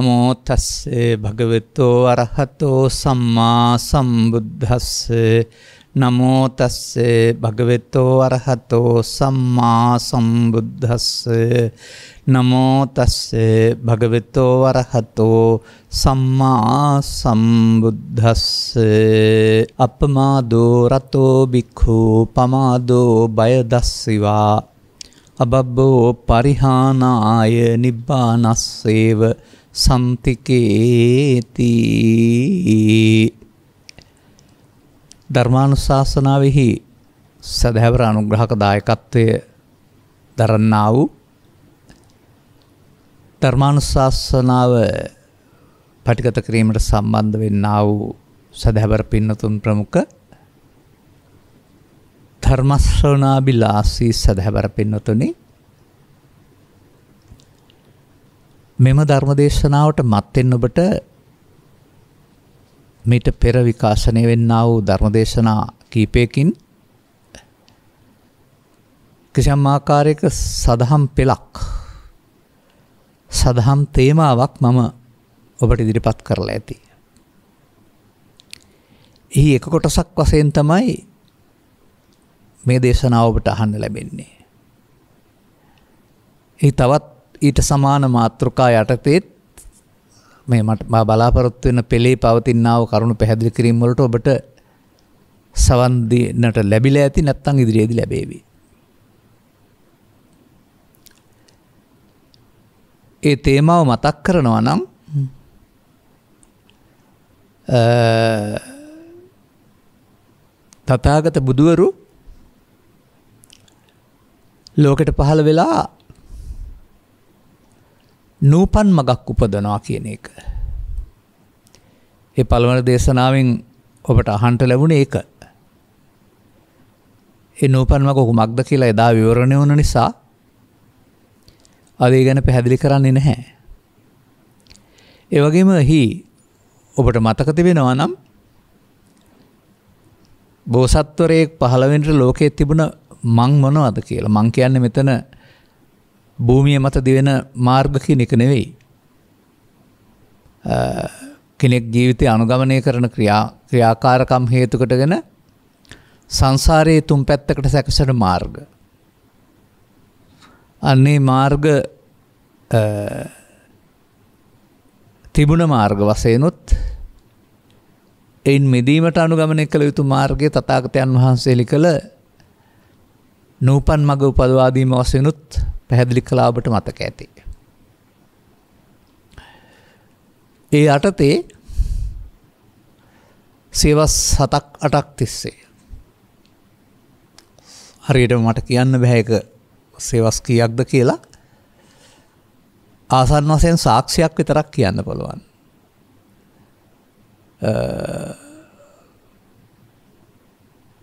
නමෝ තස්සේ භගවතෝ අරහතෝ සම්මා සම්බුද්දස්සේ නමෝ තස්සේ භගවතෝ අරහතෝ සම්මා සම්බුද්දස්සේ නමෝ තස්සේ භගවතෝ අරහතෝ සම්මා සම්බුද්දස්සේ අපමාදෝ රතෝ බික්ඛු පමාදෝ බය දස්සිවා අබබ්බෝ පරිහානාය නිබ්බානස්සේව සම්තිකේති ධර්මානුශාසනාවෙහි සදහැවර අනුග්‍රහක දායකත්වය දරන්නා වූ ධර්මානුශාසනාව පටිගත කිරීමට සම්බන්ධ වෙන්නා වූ සදහැවර පින්නතුන් ප්‍රමුඛ ධර්මශ්‍රවණාබිලාසී සදහැවර පින්නතුනි මෙම ධර්මදේශනාවට මත්තෙන් ඔබට මීට පෙර විකාශනය වෙන්නා වූ ධර්මදේශනා කීපයකින් කිසියම් ආකාරයක සදහම් පෙළක් සදහම් තේමාවක් මම ඔබට ඉදිරිපත් කරලා ඇති. එහි එක කොටසක් වශයෙන් තමයි මේ දේශනාව ඔබට අහන්න ලැබෙන්නේ. එහි තවත් ඊට සමාන මාතෘකා යටතේත් මේ මට බලාපොරොත්තු වෙන පෙළේ පවතිනාව කරුණු පැහැදිලි කිරීම වලට ඔබට සවන් දෙන්නට ලැබිලා ඇති නැත්නම් ඉදිරියේදී ලැබේවි. ඒ තේමාව මතක් කරනවා නම් තථාගත බුදුවරු ලෝකෙට පහළ වෙලා නූපන් මගක් උපදනවා කියන එක. ඒ පළවන දේශනාවෙන් ඔබට අහන්ට ලැබුණ ඒක. ඒ නූපන් මග කුමක්ද කියලා එදා විවරණය වන නිසා අද ගැන පැහැදිලි කරන්නේ නැහැ. ඒවගේම හි ඔබට මතක තිබෙනවා නම් බෝසත්වරයෙක් පහළවෙන්ට ලෝකයේ තිබුණ මං මොනවද කියලා මං කියන්නේ මෙතන භූමිය මත දෙවෙන මාර්ග කියන එක නෙවෙයි. කෙනෙක් ජීවිතය අනුගමනය කරන ක්‍රියා ක්‍රියාකාරකම් හේතුකට ගැන සංසාරයේ තුම් පැත්තකට සැකසට මාර්ග. අන්නේ මාර්ග තිබුණ මාර්ග වසයනුත් එයින් මෙදීමට අනුගමනය කළ යුතු මාර්ගය තතාගතයන් වහන්සේලි කළ නූපන් මග උපදවාදීම වසයනුත් පැහැදිලි කලාබට මතක ඇති. ඒ අටතේ සේවස් සතක් අටක් තිස්සේ. හරියට මට කියන්න බැහැක සේවස් කියක්ද කියලා ආසන් වසයෙන් සාක්ෂයක් විතරක් කියන්න පුළුවන්.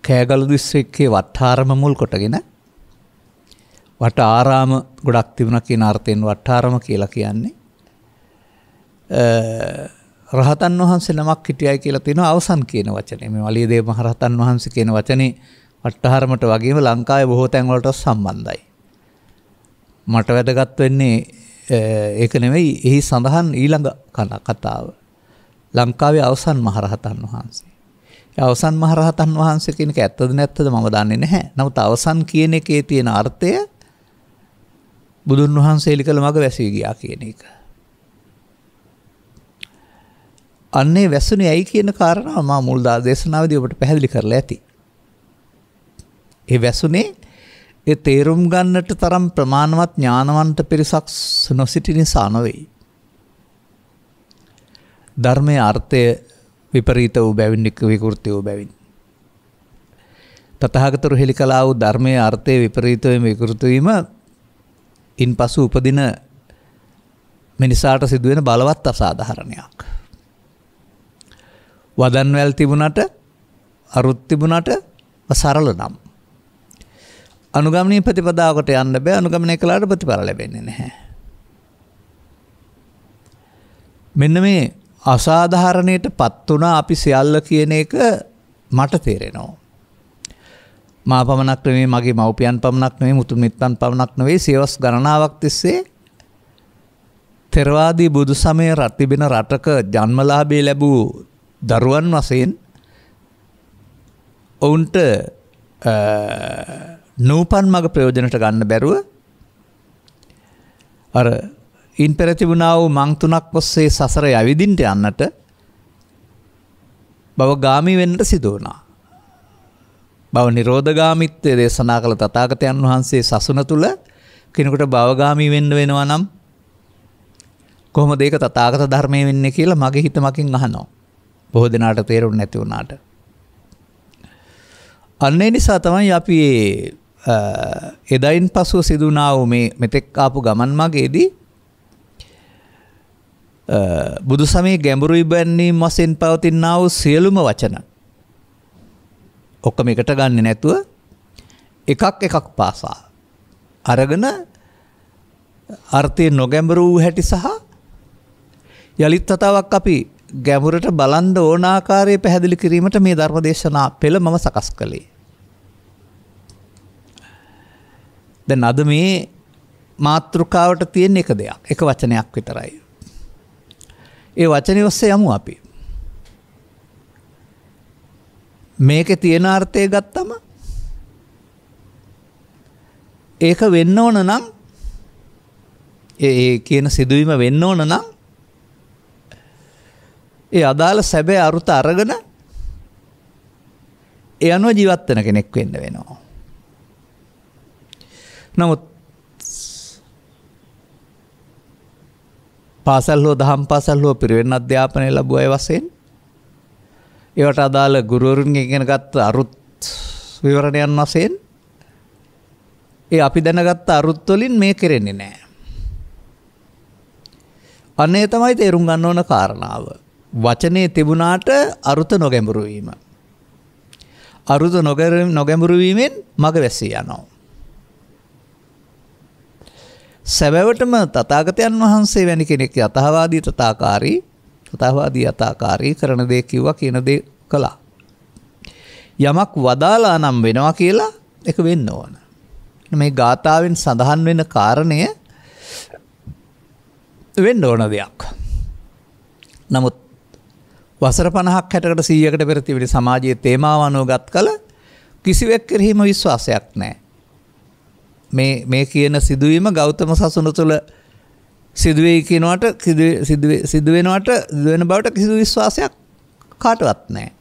කෑගලු දිස්ත්‍රික්කයේ වට්ටාරම මුල් කොටගෙන වට ආරාම ගොඩක් තිබුණ කියන අර්ථයෙන් වට්ටාරම කියලා කියන්නේ රහතන් වහන්සේ නමක් හිටියයි කියලා තියෙන අවසන් කියන වචනේ මේ වලියදේව මහරහතන් වහන්සේ කියන වචනේ වට්ටහරමට වගේම ලංකාවේ බොහෝ තැන් වලට සම්බන්ධයි. මට වැදගත් වෙන්නේ ඒක නෙමෙයි එහි සඳහන් ඊළඟ කතාව. ලංකාවේ අවසන් මහරහතන් වහන්සේ අවසන් මහරහතන් වහන්සේ කෙනෙක් ඇත්තද නැත්තද මම දන්නේ නැහැ. නමුත් අවසන් කියන එකේ තියෙන අර්ථය බුදුන් වහන්සේ ලිකල මඟ වැසී ගියා කියන එක. අන්නේ වැසුනේ ඇයි කියන කාරණාව මා මුල් දා දේශනාවේදී ඔබට පැහැදිලි කරලා ඇති. ඒ වැසුනේ ඒ තේරුම් ගන්නට තරම් ප්‍රමාණවත් ඥානවන්ත පිරිසක් නොසිටි නිසා නොවේ. ධර්මයේ අර්ථය විපරීත වූ බැවින් විකෘති වූ බැවින්. තතහාගතරු හෙළි කලා වූ ධර්මය අර්ථය විපරීතවම විකෘතිවීම ඉන් පසු උපදින මිනිසාට සිදුවෙන බලවත් අසාධහරණයක්. වදන්වැල් තිබුණට අරුත් තිබුණට සරල නම්. අනුගමනී ප්‍රතිපදාවකට යන්න බෑ අනුගමනය කලාට ප්‍රතිඵල ලැබෙන්නේ නැහැ. මෙන්න මේ අසාධාරණයට පත් වුණා අපි සියල්ල කියන එක මට තේරෙනවා. මා පමණක් නෙවෙයි මගේ මව්පියන් පමණක් නෙවෙයි මුතුන් මිත්තන් පමණක් නෙවෙයි සියවස් ගණනාවක් තිස්සේ තෙරවාදී බුදු සමය රතිබෙන රටක ජන්මලාභය ලැබූ දරුවන් වසයෙන් ඔවුන්ට නූපන් මග ප්‍රයෝජනට ගන්න බැරුව අර ඉන් පෙරතිබුණාව මංතුනක් ඔස්සේ සසර යවිදින්ට යන්නට බව ගාමි වෙන්නට සිදුවනා. බව නිරෝධගාමිත්වය දේශනා කළ තතාගතයන් වහන්සේ සසුන තුළ කෙනෙකුට බවගාමී වෙන්න වෙනවා නම් කොහොම දෙක තතාගත ධර්මය වෙන්න කියලා මගේ හිතමකින් අහනෝ. බොහෝ දෙනාට තේරුන් නැති වුණාට. අන්නේ නිසා තමයි අපි එදයින් පසුව සිදුනාව මේ මෙතෙක් ආපු ගමන් මගේදී බුදු සමේ ගැඹුරු ඉබැන්නේ මසෙන් පවතින්නාව සියලුම වචන. ඔක්කම එකට ගන්න නැතුව එකක් එකක් පාසා. අරගෙන අර්ථය නොගැඹරු වූ හැටි සහ යළිත් තතාවක් අපි ගැඹුරට බලන්ඩ ඕනාකාරය පැහැදිලි කිරීමට මේ ධර්ම දේශනා පෙළ මම සකස් කළේ. දැන් අද මේ මාතෘකාවට තියෙන එක දෙයක් එක වචනයක් විතරයි. ඒ වචනය ඔස්සේ යමු අපි. මේක තියෙන අර්ථය ගත්තම ඒක වෙන්න ඕන නම් ඒ කියන සිදුවීම වෙන්න ඕන නම් ඒ අදාළ සැබෑ අරුත අරගෙන ඒ අනුව ජීවත් වෙන කෙනෙක් වෙන්න වෙනවා. නමුත් පාසල් හෝ දහම් පාසල් හෝ පිරිවෙන් අධ්‍යාපනය ලැබුව අය වශයෙන් ඒවට අදාළ ගුරුවරුන්ගෙන් ඉගෙනගත් අරුත් විවරණයන් වශයෙන් ඒ අපි දැනගත්ත අරුත් වලින් මේ කෙරෙන්නේ නැහැ. අනේ තමයි තේරුම් ගන්න ඕන කාරණාව. වචනේ තිබුණාට අරුත නොගැඹුරු වීම. අරුත නොගැඹුරු වීමෙන් මග වැසී යනවා. සැබැවටම තථාගතයන් වහන්සේ වැනි කෙනෙක් යථාවාදී තථාකාරී තථාවාදී යථාකාරී කරන දේ කිව්වා කියන දේ කළා. යමක් වදාලා නම් වෙනවා කියලා ඒක වෙන්න ඕන. මේ ගාථාවෙන් සඳහන් වෙන කාරණය වෙන්න ඕන දෙයක්. නමුත් වසර 50ක් 60කට 100කට පෙර තිබෙන සමාජයේ තේමාව අනුව ගත් කල කිසිවෙක් කෙරෙහිම විශ්වාසයක් නැහැ. මේ කියන සිදුවීම ගෞතම සසුන තුළ සිදුවයි කියනවට සිදුවෙනවට දුවෙන බවට කිසි විශ්වාසයක් කාටවත් නෑ.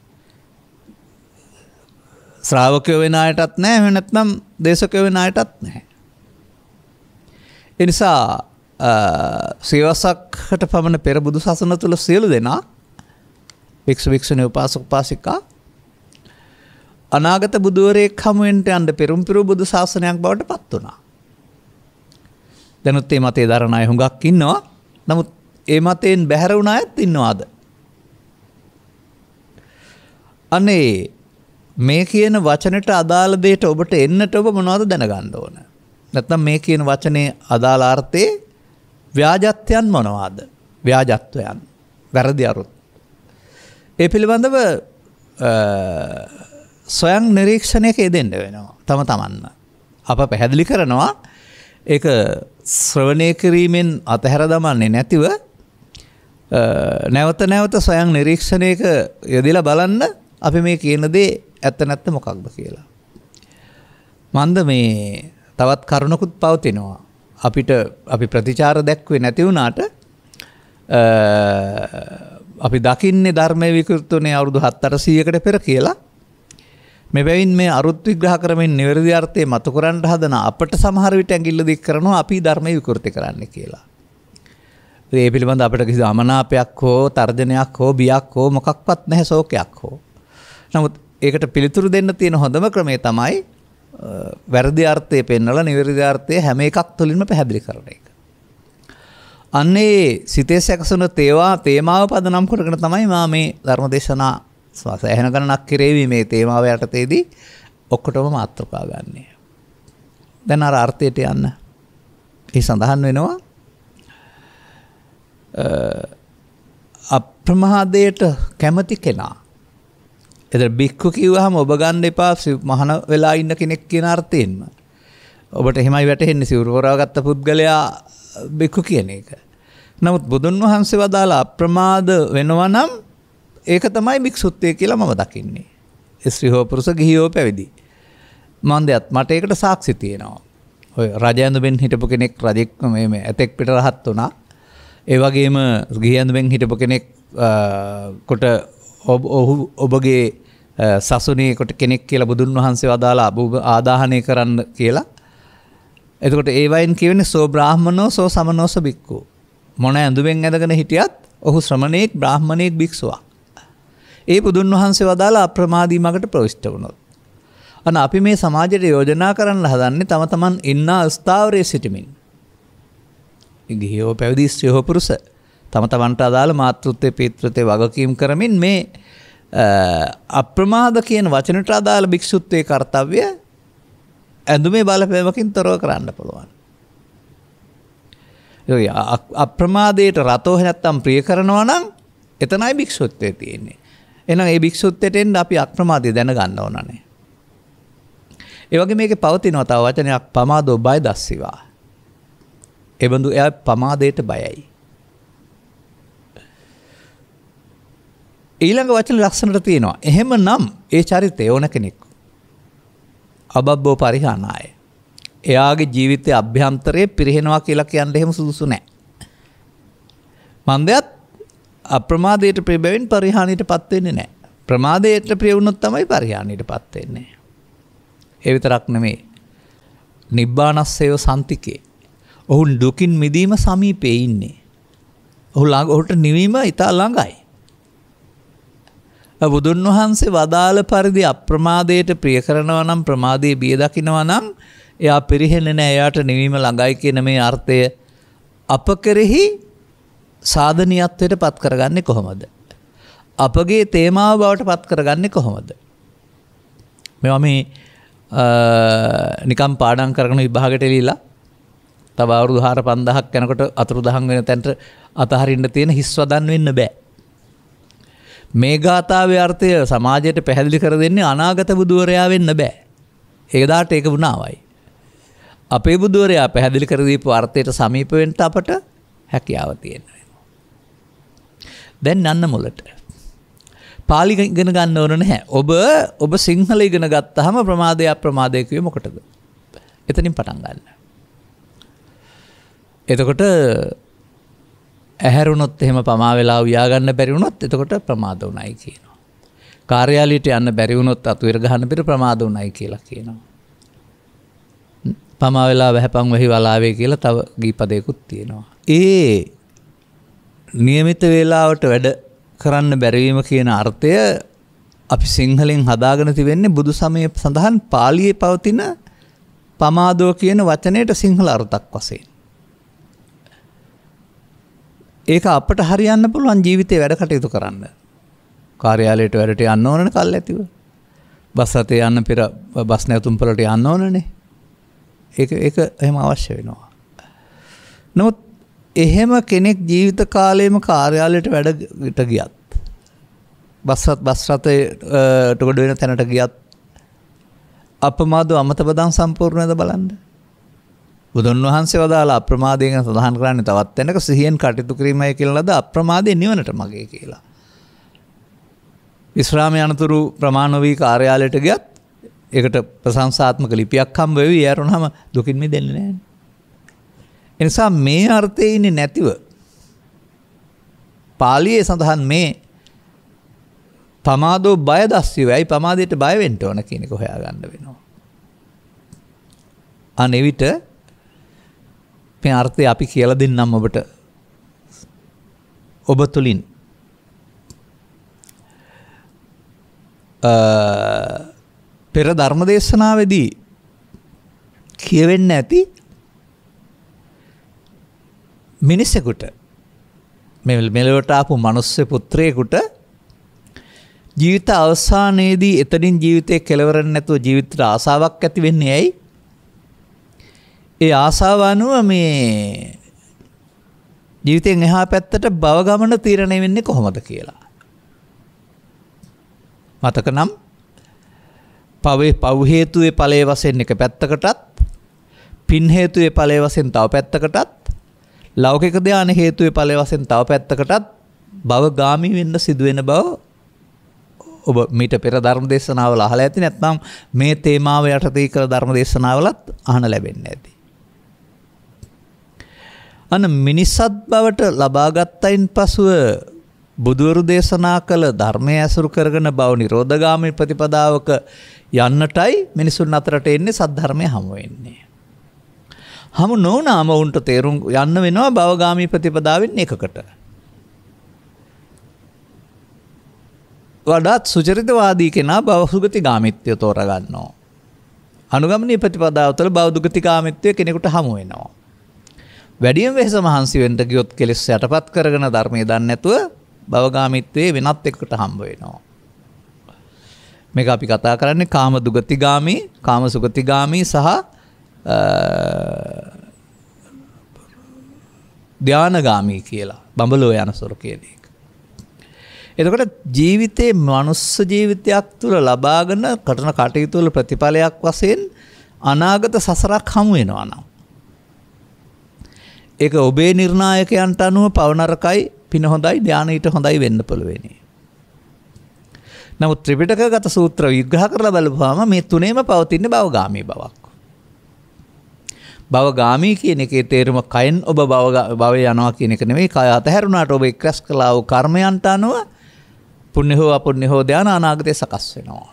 ශ්‍රාවකයෝ වෙන අයටත් නෑ වෙනත්නම් දේශකයෝ වෙන අයටත් නැහැ. එනිසා සේවසක්හට පමණ පෙර බුදු සසන තුළ සියලු දෙනා භික්ෂ භික්ෂණ උපාසක පාසිකා අනාගත බුදුවරයෙක් හමුවෙන්ට අන්ඩ පෙරුම්පිරු බුදු ශාසනයක් බවට පත් වුණා. දැනුත්තේ මතේ දරණ අය හුඟක් ඉන්නවා නමුත් ඒ මතයෙන් බැහැරවුණ අයත් ඉන්නවාද. අනේ මේ කියන වචනට අදාළ දේට ඔබට එන්නට ඔබ මොනවද දැනගන්න ඕන. නැත්නම් මේ කියන වචනේ අදාළ අර්ථයේ ව්‍යාජත්වයන් මොනවාද? ව්‍යාජත්වයන්. වැරදි අරුත්. ඒ පිළිබඳව සොයන් නිරීක්ෂණයක යෙදෙන්ඩ වෙනවා තම තමන්න. අප පැහැදිලි කරනවා ඒ ශ්‍රවණය කිරීමෙන් අතහැර දමන්නේ නැතිව නැවත නැවත සොයන් නිරීක්ෂණයක යොදිලා බලන්න අපි මේ කියන දේ ඇත්ත නැත්ත මොකක්ද කියලා. මන්ද මේ තවත් කරුණකුත් පවතිනවා. අපිට අපි ප්‍රතිචාර දැක්වේ නැතිවුණාට අපි දකින්නේ ධර්මය විකෘතුනේ අවුරුදු හත්තර සීයකට පෙර කියලා මෙබැවින් මේ අරුත් විග්‍රහ කරමින් නිවැරදි අර්ථය මතු කරන්න හදන අපට සමහර විට ඇඟිල්ල දික් කරනවා අපි ධර්මයේ විකෘති කරන්න කියලා. ඒ පිළිබඳ අපිට කිසි අමනාපයක් හෝ තර්ජනයක් හෝ බියක් හෝ මොකක්වත් නැහැ ශෝකයක් හෝ. නමුත් ඒකට පිළිතුරු දෙන්න තියෙන හොඳම ක්‍රමය තමයි වැරදි අර්ථය පෙන්වලා නිවැරදි අර්ථය හැම එකක් තුළින්ම පැහැදිලි කරන එක. අන්නේ සිතේ සැකසුන තේවා තේමාව පදනම් කරගෙන තමයි මා මේ ධර්මදේශනා සෑහෙන ගණනක් කෙරේවි මේ තේමාව යටතේදී ඔක්කොටම මාතෘකා ගන්නෙ. දැන් අර අර්ථයට යන්න. ඒ සඳහන් වෙනවා අප්‍රමාදයට කැමති කෙනා. එතන බික්කු කිව්වහම ඔබ ගන්න එපා මහන වෙලා ඉන්න කෙනෙක් කියන අර්ථයෙන්ම. ඔබට එහෙමයි වැටහෙන්නේ සිවුරවරාගත්ත පුද්ගලයා බික්කු කියන එක. නමුත් බුදුන් වහන්සේ වදාලා අප්‍රමාද වෙනවා නම් ඒක තමයි භික්ෂුත්වය කියලා මම දකින්නේ. ස්ත්‍රී හෝ පුරුෂ ගිහි හෝ පැවිදි. මන් දෙයත් මට ඒකට සාක්ෂි තියෙනවා. ඔය රජයඳුමෙන් හිටපු කෙනෙක් රජෙක් මේ ඇතෙක් පිට රහත් වුණා. ඒ වගේම ගිහියඳුමෙන් හිටපු කෙනෙක් කොට ඔහු ඔබගේ සසුනේ කොට කෙනෙක් කියලා බුදුන් වහන්සේ වදාලා ආදාහනය කරන්න කියලා. එතකොට ඒවයින් කියවෙන සෝ බ්‍රහ්මණෝ සෝ සමනෝස බික්කු. මොන ඇඳුමෙන් ඇඳගෙන හිටියත් ඔහු ශ්‍රමණයෙක් බ්‍රහ්මණයෙක් භික්ෂුවක්. ඒ බුදුන් වහන්සේ වදාලා අප්‍රමාදී මගට ප්‍රවිෂ්ට වුණොත්. අන අපි මේ සමාජයට යෝජනා කරන්න හදන්නේ තම තමන් ඉන්න ස්ථාවරය සිටිමින්. ගිහිෝ පැවිදි ස්ත්‍රයහෝපුරුස තම තමන්ට අදාළ මාතෘත්තය පිත්‍රතය වගකීම් කරමින් මේ අප්‍රමාද කියන වචනට අදාළ භික්‍ෂුත්වය කර්තව්‍ය ඇඳුමේ බලපෑමකින් තොරව කරන්න පුළුවන්. අප්‍රමාදයට රතෝහනැත්තම් ප්‍රිය කරනවා නම් එතනයි භික්‍ෂුත්වය තියෙන්නේ. එහෙනම් ඒ භික්ෂුත්වයට එන්න අපි අප්‍රමාදී දැනගන්න ඕනනේ. ඒ වගේ මේකේ පවතිනවා තව වචනයක් පමාදෝ බය දස්සීවා. ඒ බඳු එයා පමාදයට බයයි. ඊළඟ වචන ලක්ෂණට තියෙනවා. එහෙමනම් ඒ චරිතය ඕන කෙනෙක්. අබබ්බෝ පරිහානාය. එයාගේ ජීවිතය අභ්‍යන්තරයේ පිරිහෙනවා කියලා කියන්න එහෙම සුදුසු නෑ. මන්දයත් අප්‍රමාදයට ප්‍රබැවින් පරිහානියට පත්වෙන්නේ නෑ. ප්‍රමාදයට ප්‍රියවුණොත් තමයි පරිහානියට පත්වෙන්නේ. එවිතරක් නෙමේ. නිබ්බානස්සයෝ සන්තිකේ. ඔහුන් දුකින් මිදීම සමීපේ ඉන්නේ. ඔහු ඔහුට නිවීම ඉතා ළඟයි. බුදුන් වහන්සේ වදාළ පරිදි අප්‍රමාදයට ප්‍රිය කරනව නම් ප්‍රමාදයේ බිය දකිනව නම් එයා පිරිහෙන්නේ නෑ එයාට නිවීම ළඟයි කියන මේ අර්ථය අප කෙරෙහි සාධනීයත්වයට පත් කරගන්නේ කොහොමද? අපගේ තේමාව බවට පත් කරගන්නේ කොහොමද? මේවා මේ නිකම් පාඩම් කරගෙන විභාගට එලීලා තව අවුරුදු 4500ක් යනකොට අතුරු දහන් වෙන තැනට අතහරින්න තියෙන හිස්වදන් වෙන්න බෑ. මේ ගාථාවේ අර්ථය සමාජයට පැහැදිලි කර දෙන්නේ අනාගත බුදුවරයා වෙන්න බෑ. ඒදාට ඒක වුණාවයි. අපේ බුදුවරයා පැහැදිලි කරදීපු අර්ථයට සමීපවෙන්ට අපට හැකියාව තියෙන. දැන් අන්න මොලට. පාලි ඉගෙන ගන්න ඕන නැහැ. ඔබ ඔබ සිංහල ඉගෙන ගත්තහම ප්‍රමාදය අප්‍රමාදයකය මොකටද. එතනින් පටන් ගන්න. එතකොට ඇහැරුණොත් එහෙම පමා වෙලා ව්‍යාගන්න බැරිවුණොත් එතකොට ප්‍රමාද වුණයි කියනවා. කාර්යාලිට යන්න බැරිවුණොත් අතුවර ගහන පිට ප්‍රමාද වුණයි කියලා කියනවා. පමා වෙලා වැහැපං වෙහි වලාවේ කියලා තව ගීපදයකුත් තියෙනවා. ඒ නියමිත වේලාවට වැඩ කරන්න බැරවීම කියන අර්ථය අපි සිංහලෙන් හදාගෙන තිබෙන්නේ බුදු සමය සඳහන් පාලියේ පවතින පමාදෝ කියන වචනයට සිංහල අර්ථක් වශයෙන්. ඒක අපට හරියන්න පුළුවන් ජීවිතේ වැඩ කටයුතු කරන්න. කාර්යාලයට වැඩට යන්න ඕනන කල් ඇතිව. බස් අතේ යන්න පෙර බස් නැවතුම් පලට යන්න ඕනනේ. ඒ එහෙම අවශ්‍ය වෙනවා. නමුත් එහෙම කෙනෙක් ජීවිත කාලයම කාර්යාලයට වැඩට ගියත් බස්සත් බස්රතයට ගොඩ වෙන තැනට ගියත් අපමාදු අමතපදන් සම්පූර්ණයද බලන්න බුදුන් වහන්සේ වදාලා අප්‍රමාදයෙන් සඳහන් කරන්නේ තවත් වෙනක සිහියෙන් කටයුතු කිරීමයි කියලා ලද අප්‍රමාදය නිවනට මගේ කියලා. විශ්‍රාම යනතුරු ප්‍රමාණ වී කාර්යාලයට ගියත් ඒකට ප්‍රශංසාත්මක ලිපියක් හම්බ වෙවි ඇරුණාම දුකින් මිදෙන්නේ නැහැ. එනිසා මේ අර්ථය ඉන්නේ නැතිව පාලියේ සඳහන් මේ පමාදෝ බය දස්යෝ ඇයි පමාදයට බයවෙන්ට ඕන කියනෙක හොයා ගන්න වෙනවා. අනෙවිට මේ අර්ථය අපි කියල දෙන්නම් ඔබට ඔබ තුළින් පෙර ධර්ම දේශනාවදී කියවෙන්න ඇති මිනිසෙකුට මෙලොවට ආපු මනුස්ස පුත්‍රයෙකුට ජීවිත අවසානයේදී එතනින් ජීවිතය කෙලවරන්න නැතුව ජීවිතට ආසාවක් ඇති වෙන්නේ ඇයි? ඒ ආසාව අනුව මේ ජීවිතයෙන් එහා පැත්තට බව ගමන තීරණය වෙන්නේ කොහොමද කියලා. මතක නම් පවේ පව් හේතුවේ ඵලයේ වශයෙන් එක පැත්තකටත් පින් හේතුවේ ඵලයේ වශයෙන් තව පැත්තකටත් ලෞකික ධ්‍යාන හේතුවේ ඵලය වශයෙන් තව පැත්තකටත් භව ගාමි වෙන්න සිදුවෙන බව ඔබ මීට පෙර ධර්ම දේශනාවල අහලා ඇති නැත්නම් මේ තේමාව යටතේ කළ ධර්ම දේශනාවලත් අහන ලැබෙන්නේ ඇති. අන මිනිස්සත් බවට ලබාගත්තයින් පසුව බුදුවරු දේශනා කළ ධර්මය ඇසුරු කරගෙන බව නිරෝධගාමී ප්‍රතිපදාවක යන්නටයි මිනිසුන් අතරට එන්නේ සද්ධර්මය හමුවෙන්නේ. හමු නොවනාම උන්ට තේරුම් යන්න වෙනවා බවගාමී ප්‍රතිපදාවෙන් එකකට. වඩත් සුචරිතවාදී කෙනා බවසුගති ගාමිත්‍යය තෝරගන්නවා. අනුගමනී ප්‍රතිපදාවතල බෞද්ධගති කාමිත්වය කෙනෙකුට හමුවෙනවා. වැඩියම් වෙහස මහන්සිවෙන්ට ගියොත් කෙලෙස් යටපත් කරගෙන ධර්මය දන්නැතුව බවගාමිත්වයේ වෙනත් එකට හම්බ වෙනවා. මේක අපි කතා කරන්නේ කාම දුගතිගාමී කාම සුගතිගාමී සහ ධ්‍යානගාමී කියලා බඹලෝ යනසොර කියන එක. එතකට ජීවිතයේ මනුස්ස ජීවිතයක් තුළ ලබාගෙන කටන කටයුතුවල ප්‍රතිඵලයක් වසයෙන් අනාගත සසරක් හමුවෙනවා නම්. ඒක ඔබේ නිර්ණායකයන්ට අනුව පවනරකයි පින හොඳයි ධ්‍යානීට හොඳයි වෙන්න පුළුවෙනි. නමුත් ත්‍රිපිටක ගත සූත්‍ර විග්‍රහ කරලා බලපුහම මේ තුනේම පවතින්න බවගාමී බවක්. බවගාමී කියන එකේ තේරුම කයින් ඔබ භවය යනවා කියන එක නෙවෙයි කය අතහැරුණාට ඔබ එක්රැස් කළා වූ කර්මයන්ට අනුව පුණ්‍ය හෝ අපුණ්‍ය හෝ ධාන අනාගතේ සකස් වෙනවා.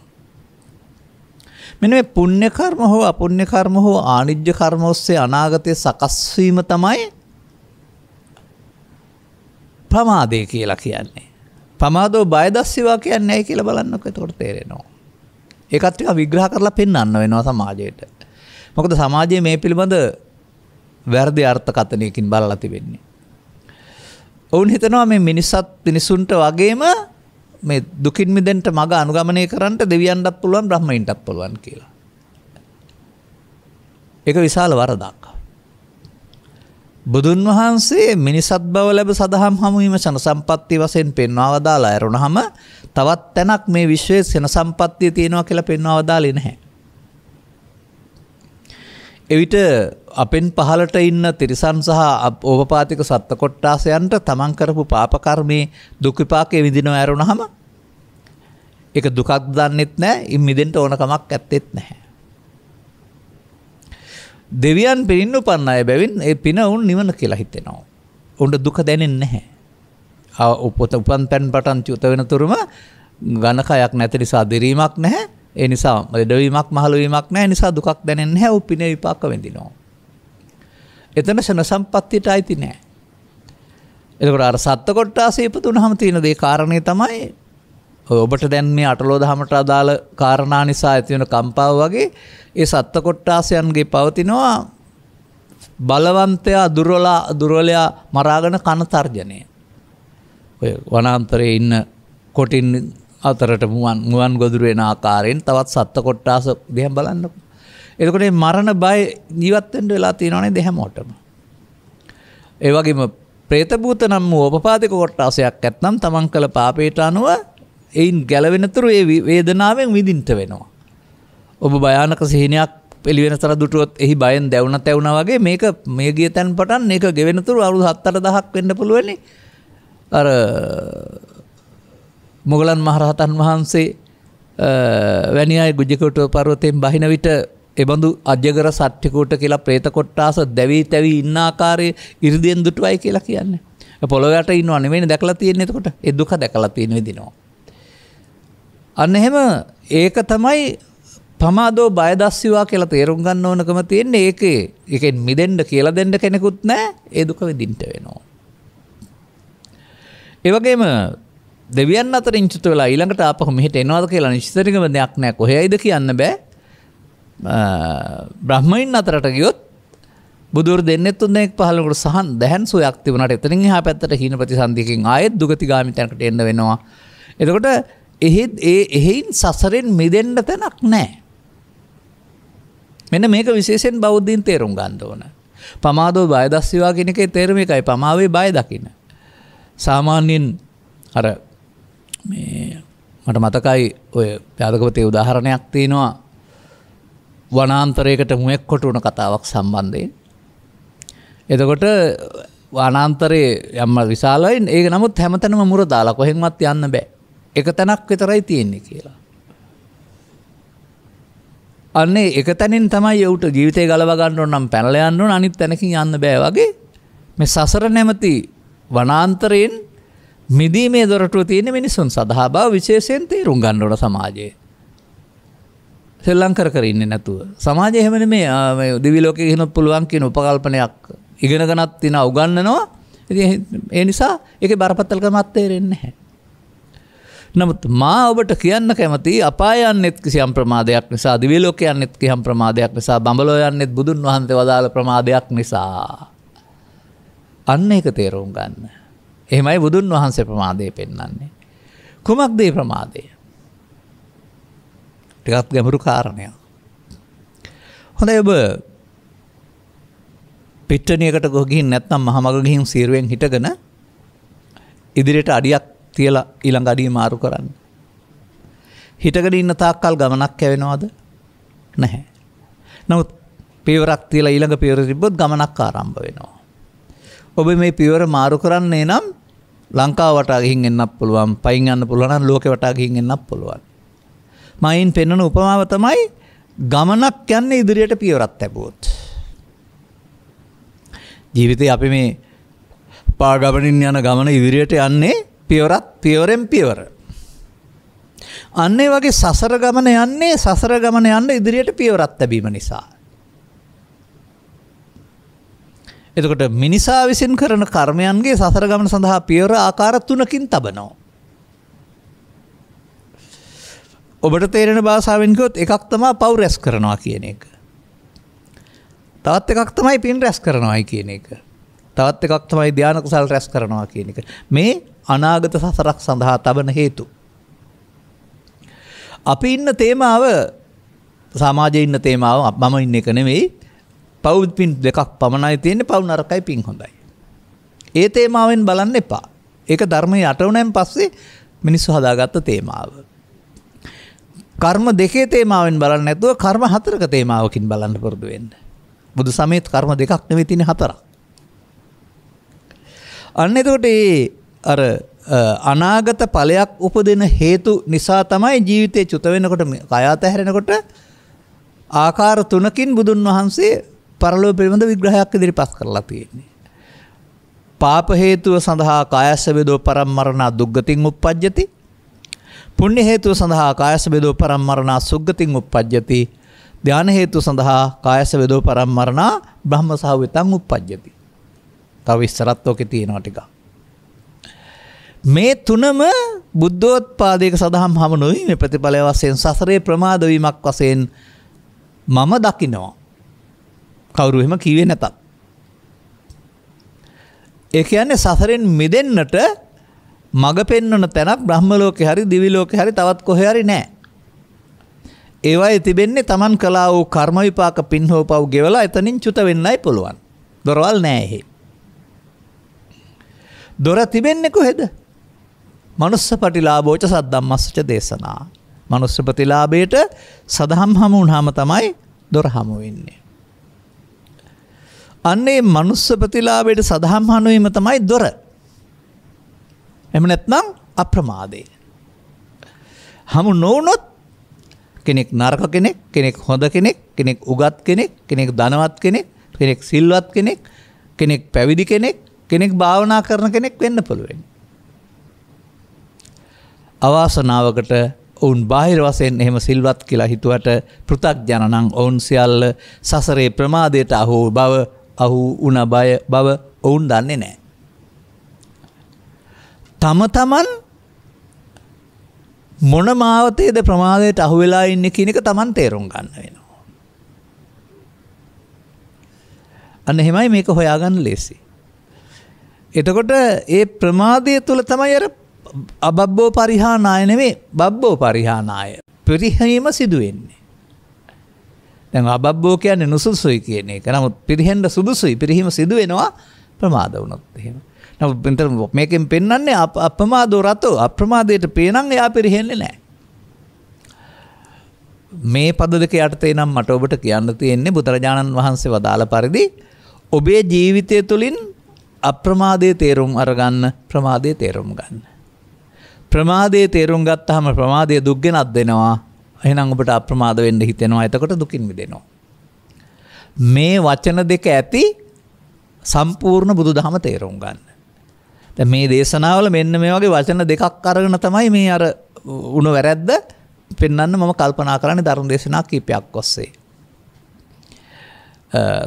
මෙන්න මේ පුණ්‍ය කර්ම හෝ අපුණ්‍ය කර්ම හෝ ආනිජ්‍ය කර්ම ඔස්සේ අනාගතේ සකස් වීම තමයි ප්‍රමාදය කියලා කියන්නේ. ප්‍රමාදෝ බයදස්සීවා කියන්නේ ඇයි කියලා බලන්නකො එතකොට තේරෙනවා. ඒකත් ටික විග්‍රහ කරලා පෙන්වන්න වෙනවා සමාජයට. මොකද සමාජයේ මේ පිළිබඳ වැරදි අර්ථකථනයකින් බලලා තිබෙන්නේ. ඔවුන් හිතනවා මේ මිනිස්සත් මිනිසුන්ට වගේම මේ දුකින් මිදෙන්ට මඟ අනුගමනය කරන්නට දෙවියන්ටත් පුළුවන් බ්‍රහ්මයින්ටත් පුළුවන් කියලා. ඒක විශාල වරදක්. බුදුන් වහන්සේ මිනිසත් බව ලැබ සදහම් හමුවීම සන සම්පත්තිය වශයෙන් පෙන්වවදාලා ඇරුණහම තවත් තැනක් මේ විශ්වයේ සෙන සම්පත්තිය තියෙනවා කියලා පෙන්වවදාලේ නැහැ. එවිට අපෙන් පහලට ඉන්න තිරිසන් සහ ඕපපාතික සත්ත කොට්ටාසයන්ට තමන් කරපු පාපකර්මයේ දුක්විපාකය විදින ඇරුණ හම එක දුකක් දන්නෙත් නෑ ඉම්මිදෙන්ට ඕනකමක් ඇත්තෙත් නැහැ. දෙවියන් පිරින්නු පන්න අය බැවින් ඒ පින උන් නිවන කියලා හිතෙනවා. උන්ට දුක දැනෙන් නැහැ. උපොත උපන් පැන් පටන් චුත වෙන තුරුම ගණකයක් නැති නිසා දිරීමක් නැහැ ඒ නිසා ලෙඩවීමක් මහලුවීමක් නෑ නිසා දුකක් දැනෙන් හැ උපින විපාක වෙඳිනවා. එතන ශන සම්පත්තියට අයිති නෑ. එකට අර සත්ත කොට්ටා සේපතුන හම තියෙනදේ කාරණය තමයි ඔබට දැන් මේ අටලෝ දහමට අදාළ කාරණා නිසා ඇතිවෙන කම්පාව වගේ ඒ සත්ත කොට්ටාසයන්ගේ පවතිනවා බලවන්තයා දුරලා දුරලයා මරාගෙන කන තර්ජනය. ඔය වනාන්තරය ඉන්න කොටින් අතරට මුවන් මුවන් ගොදුරුවෙන ආකාරයෙන් තවත් සත්ත කොට්ටාස දෙහම් බලන්නක. එතකොට මරණ බය ජීවත්තෙන්ට වෙලා තියෙනවනේ දෙහැමෝටම. ඒවගේම ප්‍රේතභූත නම් වූ උපපාතික කොට්ටාසයක් ඇත්නම් තමන් කළ පාපයට අනුව එයින් ගැලවෙනතුරු ඒ වේදනාවෙන් විඳින්ට වෙනවා. ඔබ භයානක සිහිනයක් පිළිවෙන තර දුටුවොත් එහි බයෙන් දැවුණ තැවුණ වගේ මේක මේ ගිය තැන් පටන් ඒක ගෙවෙනතුරු අවුරුදු හත්තර දහක් වෙන්න පුළුවනි අර මොගලන් මහරහතන් වහන්සේ වැනි අය ගුජිකොට පර්වතයෙන් බහින විට එබඳු අජ්‍යගර සට්්‍යකූට කියලා ප්‍රේතකොට්ටාස දැවී තැවී ඉන්න ආකාරය ඉරිදියෙන් දුටුවයි කියලා කියන්න. පොළොවට ඉන්න අනවෙනි දැකලා තියෙනෙකොට එදුක දැකලා තියෙන විදිනවා. අන්න එහෙම ඒක තමයි පමාදෝ බයදස්සිවා කියලා තේරුම් ගන්න ඕනකම තියෙන්නේ ඒකේ එකෙන් මිදෙන්ඩ කියල දෙන්න කෙනෙකුත් නෑ ඒදුක විදින්ට වෙනවා. ඒවගේම දෙවියන් අතර ඉංචිත වෙලා ඊළඟට අපහ මෙහිට එනවාද කියලා නිශ්තරිකම දෙයක් නෑ කොහෙයිද කියන්න බෑ බ්‍රහ්මයින් අතරට ගියොත් බුදුර දෙන්නෙත් තුන්නෙක් පහලකට සහන් දැහැන් සුවයක් තිබුණට එතනින් එහා පැත්තට හීන ප්‍රතිසන්දිකින් ආයෙත් දුගති ගාමිතයකට එන්න වෙනවා. එතකොට එහෙත් ඒ එහෙයින් සසරෙන් මිදෙන්න තැනක් නෑ. මෙන්න මේක විශේෂෙන් බෞද්ධීන් තේරුම් ගන්න ඕන. පමාදෝ බයදස්සවා කෙනෙකේ තේරම එකයි පමාවේ බය දකින. සාමාන්‍යයෙන් අර මේ මට මතකයි ඔය ප්‍යාදකපතය උදාහරණයක් තියෙනවා වනාන්තරයකට මුවෙක් කොටුන කතාවක් සම්බන්ධයෙන්. එතකොට වනාන්තරයේ යම්ම විශාලයින් ඒ නමුත් හැමතැනම මුර දාලා කොහෙන්මත් යන්න බෑ එක තැනක් විතරයි තියෙන්නේ කියලා. අන්නේ එක තැනින් තමයි යවුට ජීවිතය ගලවගන්න නම් පැනල යන්නුන අනිත් තැනකින් යන්න බෑ වගේ මේ සසර නැමති වනාන්තරයෙන් මිදීමේ දොරටුව තියෙන මිනිසුන් සඳහා බව විශේෂයෙන් තේරුම් ගන්නවට සමාජයේ. සෙල්ලංකර කරන්න නැතුව. සමාජය එහෙමන මේ දිවිලෝක ගෙනොත් පුළුවන් කියන උපකල්පනයක් ඉගෙනගනත් තින උගන්නනවා ඒ නිසා එක බරපත්තල්ක මත්තේරෙන්නේ හැ. නමුත් මා ඔබට කියන්න කැමති අපායන්නෙත් කිසියම් ප්‍රමාදයක් නිසා දිවිලෝක යන්නෙත් කියම් ප්‍රමාදයක් නිසා බඹලෝ යන්නෙත් බුදුන් වහන්සේ වදාළ ප්‍රමාදයක් නිසා. අන්න එක තේරුම් ගන්න. එහෙමයි බුදුන් වහන්සේ ප්‍රමාදය පෙන්නන්නේ. කුමක් දේ ප්‍රමාදය. ටිකත් ගැඹුරු කාරණය. හොඳ එබ පිට්ටනියකට ගොගින් නැත්නම් මහමග ගිහින් සීරුවෙන් හිටගෙන ඉදිරියට අඩියක් තියලා ඊළඟ අඩිය මාරු කරන්න. හිටගෙන ඉන්න තාක්කල් ගමනක් ඇවෙනවාද? නැහැ. නමුත් පියවරක් තියලා ඊළඟ පියවර තිබ්බොත් ගමනක් ආරම්භ වෙනවා. ඔබ මේ පිවර මාරු කරන්නේ නම් ලංකා වටාගින් එන්නක් පුළුවන් පයින් අන්න පුළුවන් ලෝක වටාගින් එන්නක් පුළුවන්. මයින් පෙන්නන උපමාව තමයි ගමනක් යන්න ඉදිරියට පියවරත් ලැබුවොත්. ජීවිතේ අපි මේ පාගමනින් යන ගමන ඉදිරියට යන්නේ පියවරත් පියවරෙන් පියවර. අන්නේ වගේ සසර ගමන යන්නේ සසර ගමන යන්න ඉදිරියට පියවරත් ලැබීම නිසා. එතකොට මිනිසා විසින් කරන කර්මයන්ගේ සසර ගමන සඳහා පියවර ආකාර තුනකින් තබනවා. ඔබට තේරෙන භාෂාවෙන් කිව්වොත් එකක් තමයි පව් රැස් කරනවා කියන එක. තවත් එකක් තමයි පින් රැස් කරනවායි කියන එක. තවත් එකක් තමයි ධ්‍යාන කුසල් රැස් කරනවා කියන එක. මේ අනාගත සසරක් සඳහා තබන හේතු. අපි ඉන්න තේමාව සමාජයේ ඉන්න තේමාව මම ඉන්න එක නෙමෙයි පෞද් පින් දෙකක් පමණයි තියෙන්නේ පව් නරකයි පින් හොඳයි. ඒ තේමාවෙන් බලන්න එපා. ඒක ධර්මය යටවනෑම් පස්සේ මිනිස්සු හදාගත්ත තේමාව. කර්ම දෙකේ තේමාවෙන් බලන්න ඇතුව කර්ම හතරක තේමාවකින් බලන්න පුරදු වෙන්න. බුදු සමේත් කර්ම දෙකක් නෙවෙයි තියෙන හතරක්. අන්න එතකොට ඒ අර අනාගත ඵලයක් උපදින හේතු නිසා තමයි ජීවිතේ චුත වෙනකොට කය අතහැරෙනකොට ආකාර තුනකින් බුදුන් වහන්සේ පරලෝ පිළිබඳ විග්‍රහයක් ඉදිරිපත් කරලා තියෙන්නේ. පාප හේතුව සඳහා කායස්ස බෙදෝ පරම්මරණා දුග්ගතින් උප්පජ්ජති. පුණ්‍ය හේතුව සඳහා කායස්ස බෙදෝ පරම්මරණා සුග්ගතින් උප්පජ්ජති. ධාන හේතු සඳහා කායස්ස බෙදෝ පරම්මරණා බ්‍රහ්ම සහවිතං උප්පජ්ජති. තව ඉස්සරත් ඕකේ තියෙනවා ටිකක්. මේ තුනම බුද්ධෝත්පාදයක සඳහම් හමනුයි මේ ප්‍රතිඵලය වශයෙන් සසරේ ප්‍රමාද වීමක් වශයෙන් මම දකිනවා. කවුරු එහෙම කිවේ නැතත්. ඒ කියන්නේ සසරෙන් මිදෙන්නට මඟ පෙන්වන තැනක් බ්‍රහ්මලෝකෙ හරි දිවිලෝකෙ හරි තවත් කොහෙ හරි නැහැ. ඒවයි තිබෙන්නේ Taman කළා වූ කර්ම විපාක පින් හෝ පව් ගෙවලා එතනින් චුත වෙන්නයි පුළුවන්. දොරවල් නැහැ එහෙ. දොර තිබෙන්නේ කොහෙද? මනුස්ස ප්‍රතිලාභෝච සද්දම්මස්සච දේශනා. මනුස්ස ප්‍රතිලාභයට සදහම් හමු වුණාම තමයි දොර හමු වෙන්නේ. අන්නේ මනුස්ස ප්‍රතිලාබයට සඳහම් හනුවීම තමයි දොර. එම නැත්නම් අප්‍රමාදේ. හමු නොවනොත් කෙනෙක් නර්ක කෙනෙක් කෙනෙක් හොඳ කෙනෙක් කෙනෙක් උගත් කෙනෙක් කෙනෙක් දනවත් කෙනෙක් කෙනෙක් සිල්වත් කෙනෙක් කෙනෙක් පැවිදි කෙනෙක් කෙනෙක් භාවනා කරන කෙනෙක් වෙන්න පුළුවෙන්. අවාසනාවකට ඔවුන් බාහිර වසයෙන් එහෙම සිල්වත් කියලා හිතුවට පෘතක් ජනනං ඔවුන් සියල්ල සසරේ ප්‍රමාදයට අහෝ බව අහු උන බය බව ඔවුන් දන්නේ නෑ. තම තමන් මොන මාවතයේද ප්‍රමාදයට අහුවෙලා ඉන්න කියනක තමන් තේරුම් ගන්න වෙනවා. අන්න හෙමයි මේක හොයාගන්න ලේසි. එතකොට ඒ ප්‍රමාදය තුළ තමයි අර අබබ්බෝ පරිහානාය නෙවේ බබ්බෝ පරිහානාය පිරිහීම සිදුවෙන්නේ. දැන් අබ්බෝ කියන්නේ නුසුසුයි කියන එක. නමුත් පිරිහෙන්න සුදුසුයි. පිරිහීම සිදු වෙනවා ප්‍රමාද වුණොත් එහෙම. නමුත් මෙතන මේකෙන් පෙන්වන්නේ අප්‍රමාදෝ රතෝ අප්‍රමාදයට පේනන් එයා පිරිහෙන්නේ නැහැ. මේ පද දෙක යටතේ නම් මට ඔබට කියන්න තියෙන්නේ බුදුරජාණන් වහන්සේ වදාළ පරිදි ඔබේ ජීවිතය තුළින් අප්‍රමාදයේ තේරුම් අරගන්න ප්‍රමාදයේ තේරුම් ගන්න. ප්‍රමාදයේ තේරුම් ගත්තාම ප්‍රමාදය දුක් ගෙනත් දෙනවා එහෙනම් ඔබට අප්‍රමාද වෙන්න හිතෙනවා එතකොට දුකින් මිදෙනවා. මේ වචන දෙක ඇති සම්පූර්ණ බුදු දහම තේරුම් ගන්න. දැන් මේ දේශනාවල මෙන්න මේ වගේ වචන දෙකක් අරගෙන තමයි මේ අර උණ වැරද්ද පෙන්වන්න මම කල්පනා කරන්නේ ධර්ම දේශනා කීපයක් ඔස්සේ.